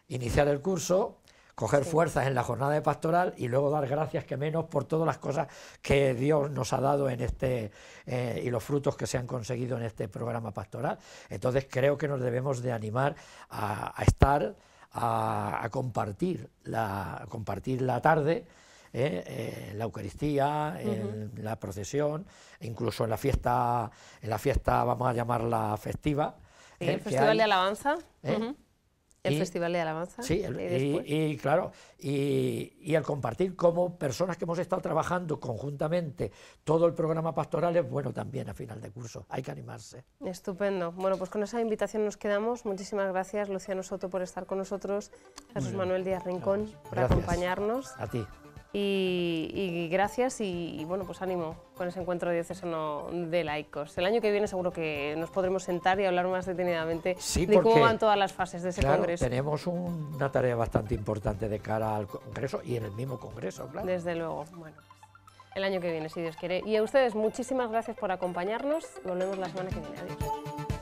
[SPEAKER 7] Iniciar el curso, coger fuerzas en la jornada de pastoral y luego dar gracias que menos por todas las cosas que Dios nos ha dado en este eh, y los frutos que se han conseguido en este programa pastoral. Entonces creo que nos debemos de animar a, estar, a, compartir, la, compartir la tarde. Eh, eh la Eucaristía, en la procesión, incluso en la fiesta, en la fiesta vamos a llamarla festiva. Eh, el Festival de Alabanza. El Festival
[SPEAKER 1] de Alabanza. Sí, el, y,
[SPEAKER 7] y, claro, y, al compartir como personas que hemos estado trabajando conjuntamente todo el programa pastoral es bueno también a final de curso, hay que animarse.
[SPEAKER 1] Estupendo. Bueno, pues con esa invitación nos quedamos. Muchísimas gracias, Luciano Soto, por estar con nosotros, Jesús Manuel Díaz Rincón, por acompañarnos. A ti. Y, gracias y, bueno, pues ánimo con ese encuentro de diocesano de laicos. El año que viene seguro que nos podremos sentar y hablar más detenidamente de cómo van todas las fases de ese congreso. Tenemos
[SPEAKER 7] una tarea bastante importante de cara al congreso y en el mismo congreso, claro. Desde
[SPEAKER 1] luego, bueno. Pues, el año que viene, si Dios quiere. Y a ustedes, muchísimas gracias por acompañarnos. Volvemos la semana que viene. Adiós.